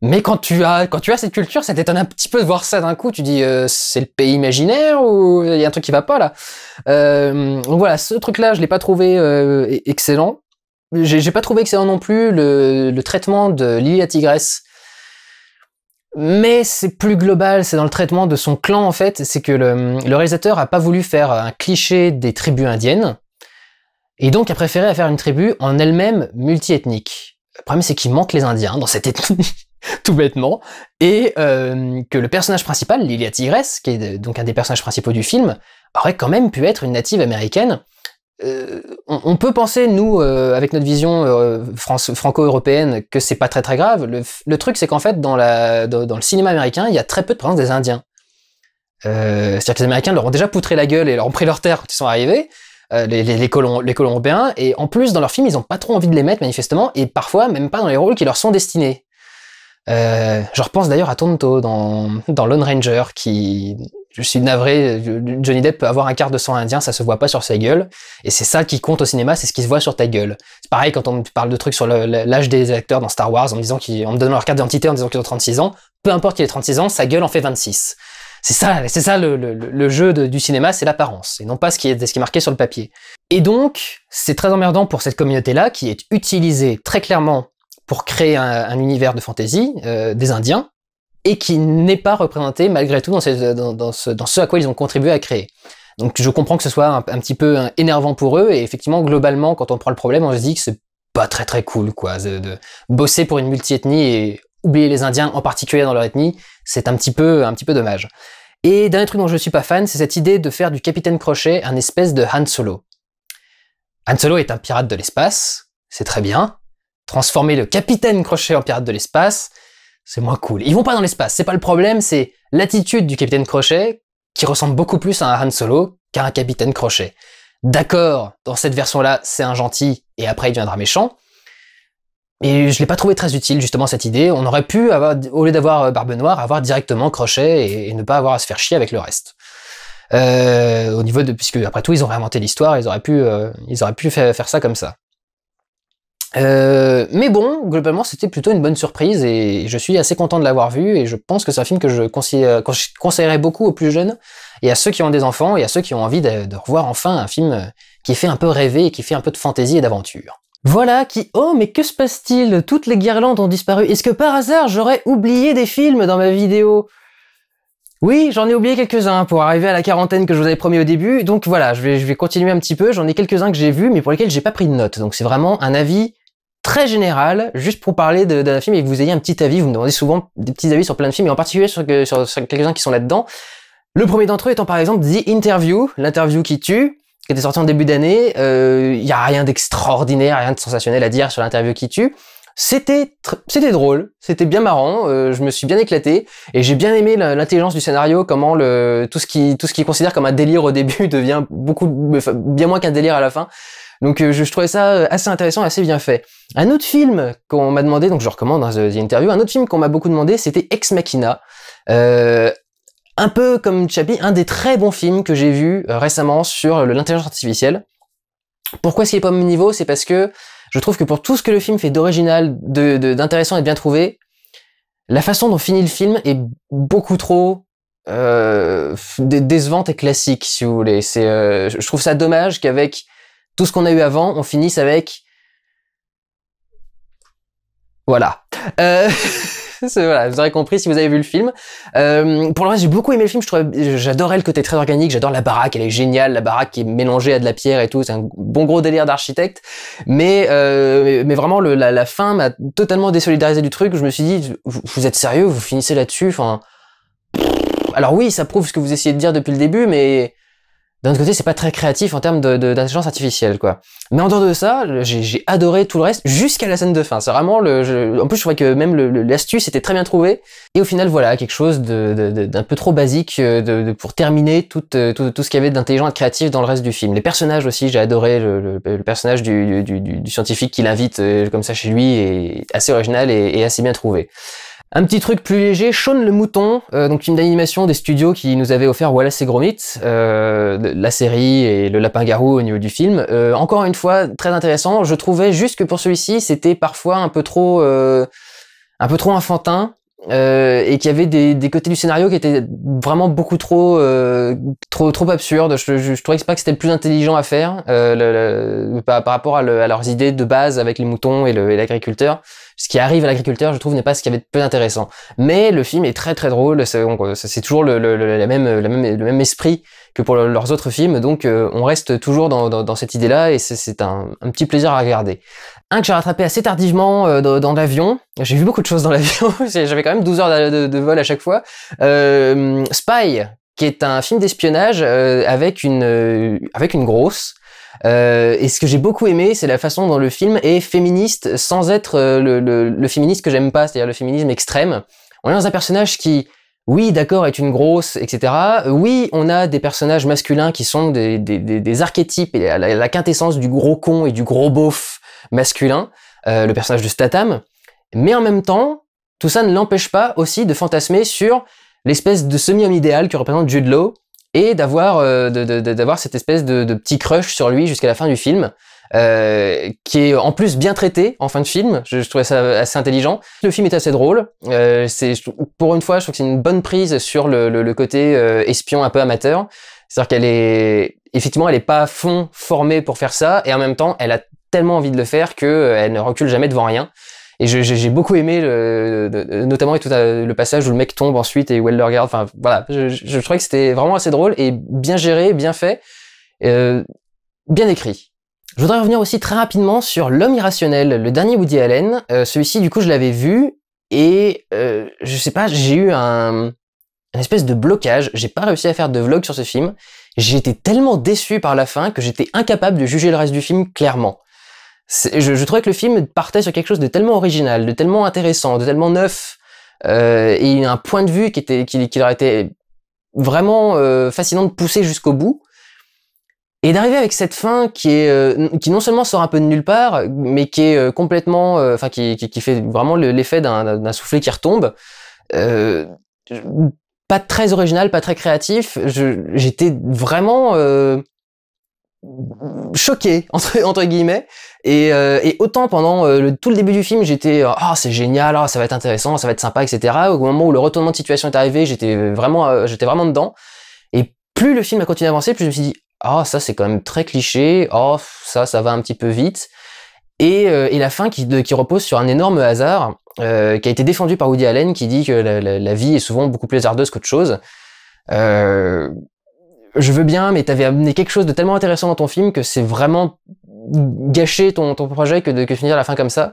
Mais quand tu as quand tu as cette culture, ça t'étonne un petit peu de voir ça d'un coup. Tu dis euh, c'est le pays imaginaire ou il y a un truc qui va pas là. Euh, donc voilà, ce truc-là, je l'ai pas trouvé euh, e-, excellent. J'ai pas trouvé excellent non plus le, traitement de Lily à tigresse mais c'est plus global, c'est dans le traitement de son clan en fait, c'est que le, réalisateur a pas voulu faire un cliché des tribus indiennes, et donc a préféré faire une tribu en elle-même multiethnique. Le problème c'est qu'il manque les Indiens dans cette ethnie, [LAUGHS] tout bêtement, et euh, que le personnage principal, Lilia Tigres, qui est donc un des personnages principaux du film, aurait quand même pu être une native américaine, euh, on, peut penser, nous, euh, avec notre vision euh, franco-européenne, que c'est pas très très grave. Le, truc, c'est qu'en fait, dans, le cinéma américain, il y a très peu de présence des Indiens. C'est-à-dire que les Américains leur ont déjà poutré la gueule et leur ont pris leur terre quand ils sont arrivés, les, colons, les européens, et en plus, dans leurs films, ils n'ont pas trop envie de les mettre, manifestement, et parfois même pas dans les rôles qui leur sont destinés. je repense d'ailleurs à Tonto dans, dans Lone Ranger, qui, je suis navré, Johnny Depp peut avoir un quart de sang indien, ça se voit pas sur sa gueule. Et c'est ça qui compte au cinéma, c'est ce qui se voit sur ta gueule. C'est pareil quand on parle de trucs sur l'âge des acteurs dans Star Wars en me, disant en me donnant leur carte d'identité en disant qu'ils ont 36 ans. Peu importe qu'il ait 36 ans, sa gueule en fait 26. C'est ça, c'est ça le, jeu du cinéma, c'est l'apparence, et non pas ce qui, est, ce qui est marqué sur le papier. Et donc, c'est très emmerdant pour cette communauté-là qui est utilisée très clairement pour créer un, univers de fantasy euh, des Indiens, et qui n'est pas représenté malgré tout dans, ce, à quoi ils ont contribué à créer. Donc je comprends que ce soit un, petit peu hein, énervant pour eux, et effectivement, globalement, quand on prend le problème, on se dit que c'est pas très très cool, quoi, de, bosser pour une multi-ethnie et oublier les Indiens, en particulier dans leur ethnie, c'est un petit peu, un petit peu dommage. Et dernier truc dont je suis pas fan, c'est cette idée de faire du Capitaine Crochet un espèce de Han Solo. Han Solo est un pirate de l'espace, c'est très bien. Transformer le Capitaine Crochet en pirate de l'espace, c'est moins cool. Ils vont pas dans l'espace, c'est pas le problème, c'est l'attitude du capitaine Crochet qui ressemble beaucoup plus à un Han Solo qu'à un capitaine Crochet. D'accord, dans cette version-là, c'est un gentil et après il deviendra méchant. Et je l'ai pas trouvé très utile justement cette idée. On aurait pu avoir, au lieu d'avoir euh, Barbe Noire, avoir directement Crochet et, ne pas avoir à se faire chier avec le reste. Euh, au niveau de, puisque après tout ils ont réinventé l'histoire, ils auraient pu, euh, ils auraient pu faire ça comme ça. Euh, mais bon, globalement, c'était plutôt une bonne surprise et je suis assez content de l'avoir vu et je pense que c'est un film que je euh, conseillerais beaucoup aux plus jeunes et à ceux qui ont des enfants et à ceux qui ont envie de, revoir enfin un film qui fait un peu rêver et qui fait un peu de fantaisie et d'aventure. Voilà qui... Oh, mais que se passe-t-il Toutes les guirlandes ont disparu. Est-ce que par hasard j'aurais oublié des films dans ma vidéo oui, j'en ai oublié quelques-uns pour arriver à la quarantaine que je vous avais promis au début. Donc voilà, je vais, je vais continuer un petit peu. J'en ai quelques-uns que j'ai vus, mais pour lesquels j'ai pas pris de notes. Donc c'est vraiment un avis très général, juste pour parler d'un film et que vous ayez un petit avis. Vous me demandez souvent des petits avis sur plein de films, et en particulier sur, quelques-uns qui sont là-dedans. Le premier d'entre eux étant par exemple The Interview, l'interview qui tue, qui était sorti en début d'année. Euh, il euh, y a rien d'extraordinaire, rien de sensationnel à dire sur l'interview qui tue. C'était c'était drôle, c'était bien marrant, euh, je me suis bien éclaté et j'ai bien aimé l'intelligence du scénario, comment le tout ce qui tout ce qui considère comme un délire au début [LAUGHS] devient beaucoup bien moins qu'un délire à la fin. Donc euh, je, trouvais ça euh, assez intéressant, assez bien fait. Un autre film qu'on m'a demandé, donc je recommande dans les interviews, Interview, un autre film qu'on m'a beaucoup demandé, c'était Ex Machina. Euh, un peu comme Chappie, un des très bons films que j'ai vu récemment sur l'intelligence artificielle. Pourquoi ce qui est pas au même niveau C'est parce que je trouve que pour tout ce que le film fait d'original, d'intéressant et de bien trouvé, la façon dont finit le film est beaucoup trop décevante et classique, si vous voulez. je trouve ça dommage qu'avec tout ce qu'on a eu avant, on finisse avec... Voilà. Euh... [LAUGHS] voilà, vous aurez compris si vous avez vu le film. Euh, pour le reste, j'ai beaucoup aimé le film. J'adorais le côté très organique. J'adore la baraque. Elle est géniale. La baraque qui est mélangée à de la pierre et tout. C'est un bon gros délire d'architecte. Mais, euh, mais vraiment, la, fin m'a totalement désolidarisé du truc. Je me suis dit, vous, vous êtes sérieux Vous finissez là-dessus Enfin, alors oui, ça prouve ce que vous essayez de dire depuis le début, mais d'un autre côté, c'est pas très créatif en termes d'intelligence de, artificielle, quoi. Mais en dehors de ça, j'ai adoré tout le reste jusqu'à la scène de fin. C'est vraiment le. en plus, je trouvais que même l'astuce était très bien trouvée. Et au final, voilà, quelque chose d'un peu trop basique euh, pour terminer euh, tout, ce qu'il y avait d'intelligent et créatif dans le reste du film. Les personnages aussi, j'ai adoré le, personnage du, scientifique qui l'invite euh, comme ça chez lui est assez original et assez bien trouvé. Un petit truc plus léger, Shaun le Mouton, euh, donc une animation des studios qui nous avait offert Wallace et Gromit, euh, la série et le lapin-garou au niveau du film. Euh, encore une fois, très intéressant. Je trouvais juste que pour celui-ci, c'était parfois un peu trop, euh, un peu trop enfantin. et qu'il y avait des, côtés du scénario qui étaient vraiment beaucoup trop trop trop absurdes. Je, je, je trouvais pas que c'était le plus intelligent à faire par, rapport à, à, leurs idées de base avec les moutons et l'agriculteur ce qui arrive à l'agriculteur, je trouve, n'est pas ce qui avait peu intéressant. Mais le film est très très drôle, c'est toujours le, même, le même esprit que pour leurs autres films, donc euh, on reste toujours dans, cette idée-là et c'est un, petit plaisir à regarder. Un que j'ai rattrapé assez tardivement euh, dans, l'avion, j'ai vu beaucoup de choses dans l'avion, [LAUGHS] j'avais quand même 12 heures de, vol à chaque fois, euh, Spy, qui est un film d'espionnage avec, une, avec une grosse, euh, et ce que j'ai beaucoup aimé, c'est la façon dont le film est féministe sans être euh, le, féministe que j'aime pas, c'est-à-dire le féminisme extrême. On est dans un personnage qui, oui, d'accord, est une grosse, etc. Oui, on a des personnages masculins qui sont des, archétypes et la, quintessence du gros con et du gros beauf masculin, euh, le personnage de Statham. Mais en même temps, tout ça ne l'empêche pas aussi de fantasmer sur l'espèce de semi-homme idéal que représente Jude Law, et d'avoir euh, d'avoir cette espèce de, petit crush sur lui jusqu'à la fin du film. Euh, qui est en plus bien traité en fin de film. Je, trouvais ça assez intelligent. Le film est assez drôle. Euh, c'est pour une fois, je trouve que c'est une bonne prise sur le, côté euh, espion un peu amateur. C'est-à-dire qu'elle est effectivement, elle est pas à fond formée pour faire ça, et en même temps, elle a tellement envie de le faire que euh, elle ne recule jamais devant rien. Et j'ai beaucoup aimé, le, notamment tout euh, le passage où le mec tombe ensuite et où elle le regarde. Enfin, voilà, je, trouvais que c'était vraiment assez drôle et bien géré, bien fait, euh, bien écrit. Je voudrais revenir aussi très rapidement sur L'homme irrationnel, le dernier Woody Allen. Euh, celui-ci, du coup, je l'avais vu et euh, je sais pas, j'ai eu un, un espèce de blocage. J'ai pas réussi à faire de vlog sur ce film. J'étais tellement déçu par la fin que j'étais incapable de juger le reste du film clairement. Je, je, trouvais que le film partait sur quelque chose de tellement original, de tellement intéressant, de tellement neuf, euh, et un point de vue qui était, qui, qui leur était vraiment euh, fascinant de pousser jusqu'au bout. Et d'arriver avec cette fin qui est euh, qui non seulement sort un peu de nulle part, mais qui est euh, complètement, euh, enfin qui, qui, qui, fait vraiment l'effet d'un soufflet qui retombe. pas très original, pas très créatif. J'étais vraiment choqué [LAUGHS] entre, guillemets et, euh, autant pendant euh, tout le début du film j'étais euh, ah c'est génial ah, ça va être intéressant ça va être sympa etc au moment où le retournement de situation est arrivé j'étais vraiment j'étais vraiment dedans et plus le film a continué à avancer plus je me suis dit ah ça c'est quand même très cliché oh ça ça va un petit peu vite et, la fin qui, repose sur un énorme hasard qui a été défendu par Woody Allen qui dit que la, vie est souvent beaucoup plus hasardeuse qu'autre chose euh, je veux bien, mais t'avais amené quelque chose de tellement intéressant dans ton film que c'est vraiment gâcher ton, projet que de que finir la fin comme ça.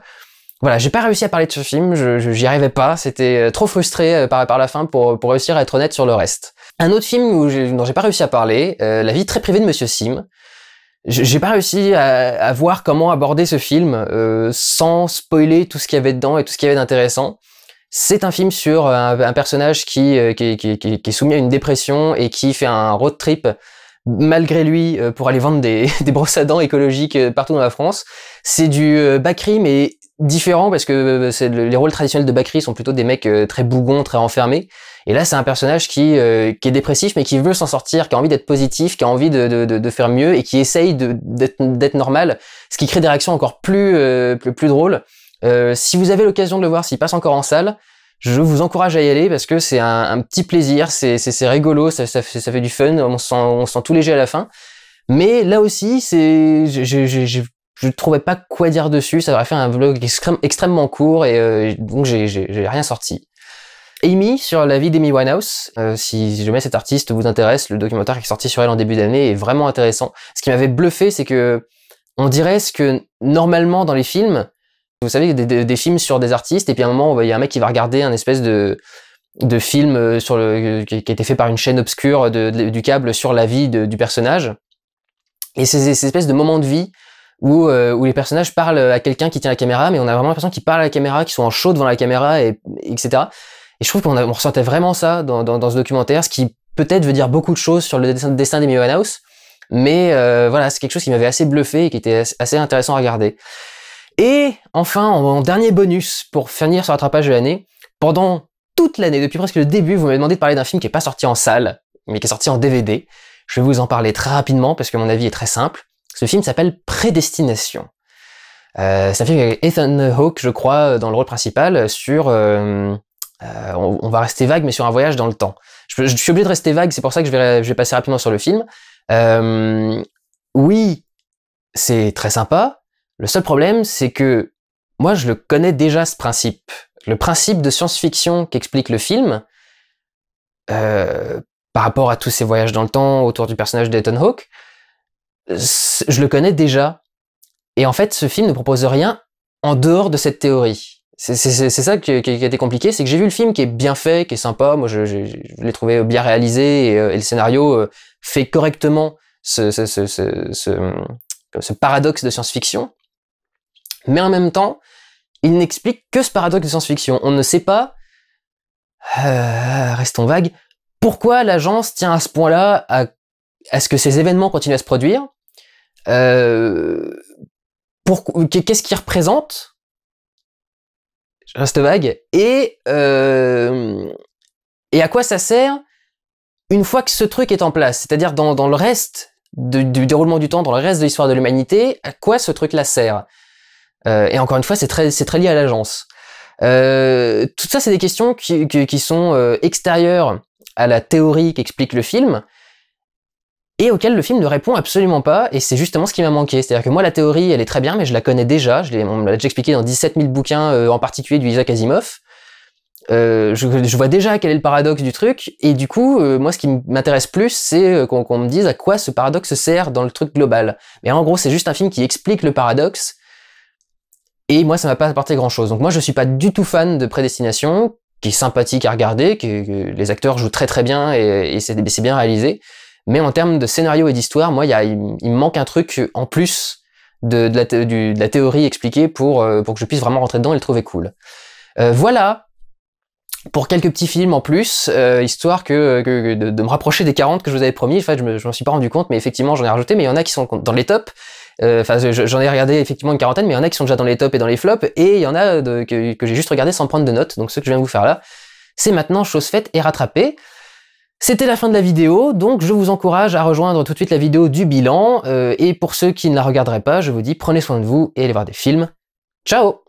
Voilà, j'ai pas réussi à parler de ce film, je, j'y arrivais pas, c'était euh, trop frustré euh, par, la fin pour, réussir à être honnête sur le reste. Un autre film où j'ai, dont j'ai pas réussi à parler, euh, La vie très privée de Monsieur Sim. J'ai pas réussi à, voir comment aborder ce film sans spoiler tout ce qu'il y avait dedans et tout ce qu'il y avait d'intéressant. C'est un film sur euh, un, personnage euh, qui, est soumis à une dépression et qui fait un road trip malgré lui euh, pour aller vendre des, [LAUGHS] des brosses à dents écologiques partout dans la France. C'est du Bakri mais différent parce que les rôles traditionnels de Bakri sont plutôt des mecs très bougons, très enfermés. Et là, c'est un personnage qui, est dépressif, mais qui veut s'en sortir, qui a envie d'être positif, qui a envie de, faire mieux et qui essaye d'être normal, ce qui crée des réactions encore plus drôles. Euh, si vous avez l'occasion de le voir, s'il passe encore en salle, je vous encourage à y aller parce que c'est un, petit plaisir, c'est rigolo, ça, fait, du fun, on se sent, tout léger à la fin. Mais là aussi, je, ne trouvais pas quoi dire dessus, ça aurait fait un vlog extrêmement court et euh, donc donc j'ai rien sorti. Amy sur la vie d'Amy Winehouse. Si euh, si jamais cet artiste vous intéresse, le documentaire qui est sorti sur elle en début d'année est vraiment intéressant. Ce qui m'avait bluffé, c'est que on dirait ce que normalement dans les films, vous savez, des, films sur des artistes, et puis à un moment, il y a un mec qui va regarder un espèce de, de film euh, sur le, qui, a été fait par une chaîne obscure de, du câble sur la vie du personnage. Et c'est ces espèces de moments de vie où, euh, où les personnages parlent à quelqu'un qui tient la caméra, mais on a vraiment l'impression qu'ils parlent à la caméra, qu'ils sont en chaud devant la caméra, et, etc. Et je trouve qu'on ressentait vraiment ça dans, dans, ce documentaire, ce qui peut-être veut dire beaucoup de choses sur le dessin, des d'Amy House mais euh, voilà, c'est quelque chose qui m'avait assez bluffé et qui était assez intéressant à regarder. Et enfin, mon dernier bonus, pour finir sur rattrapage de l'année, pendant toute l'année, depuis presque le début, vous m'avez demandé de parler d'un film qui n'est pas sorti en salle, mais qui est sorti en DVD. Je vais vous en parler très rapidement parce que mon avis est très simple. Ce film s'appelle Prédestination. Euh, c'est un film avec Ethan Hawke, je crois, dans le rôle principal, sur... Euh, euh, on, va rester vague, mais sur un voyage dans le temps. Je, suis obligé de rester vague, c'est pour ça que je vais, je vais, passer rapidement sur le film. oui, c'est très sympa, le seul problème, c'est que moi, je le connais déjà ce principe. Le principe de science-fiction qu'explique le film, euh, par rapport à tous ces voyages dans le temps autour du personnage d'Eton Hawke, je le connais déjà. Et en fait, ce film ne propose rien en dehors de cette théorie. C'est ça qui, a été compliqué, c'est que j'ai vu le film qui est bien fait, qui est sympa, moi je, l'ai trouvé bien réalisé, et, euh, le scénario euh, fait correctement ce paradoxe de science-fiction. Mais en même temps, il n'explique que ce paradoxe de science-fiction. On ne sait pas, euh, restons vagues, pourquoi l'agence tient à ce point-là à, ce que ces événements continuent à se produire. Euh, qu'est-ce qu'ils représentent Je reste vague. Euh, et, à quoi ça sert une fois que ce truc est en place C'est-à-dire dans, le reste du déroulement du temps, dans le reste de l'histoire de l'humanité, à quoi ce truc-là sert euh, et encore une fois, c'est très, c'est très lié à l'agence. Euh, tout ça, c'est des questions qui, sont euh, extérieures à la théorie qu'explique le film et auxquelles le film ne répond absolument pas, et c'est justement ce qui m'a manqué. C'est-à-dire que moi, la théorie, elle est très bien, mais je la connais déjà, je on l'a déjà expliqué dans 17 000 bouquins, en particulier du Isaac Asimov. je, vois déjà quel est le paradoxe du truc, et du coup, moi, ce qui m'intéresse plus, c'est qu'on me dise à quoi ce paradoxe sert dans le truc global. Mais en gros, c'est juste un film qui explique le paradoxe, et moi, ça m'a pas apporté grand chose. Donc moi, je suis pas du tout fan de Prédestination, qui est sympathique à regarder, que, les acteurs jouent très très bien et, c'est bien réalisé. Mais en termes de scénario et d'histoire, moi, il, me manque un truc en plus de, la, théorie expliquée euh, pour, que je puisse vraiment rentrer dedans et le trouver cool. Euh, voilà pour quelques petits films en plus, euh, histoire de, me rapprocher des 40 que je vous avais promis. En fait, je m'en suis pas rendu compte, mais effectivement, j'en ai rajouté. Mais il y en a qui sont dans les tops. Euh, enfin, j'en ai regardé effectivement une quarantaine, mais il y en a qui sont déjà dans les tops et dans les flops, et il y en a euh, que, j'ai juste regardé sans prendre de notes. Donc, ce que je viens de vous faire là, c'est maintenant chose faite et rattrapée. C'était la fin de la vidéo, donc je vous encourage à rejoindre tout de suite la vidéo du bilan. Euh, et pour ceux qui ne la regarderaient pas, je vous dis prenez soin de vous et allez voir des films. Ciao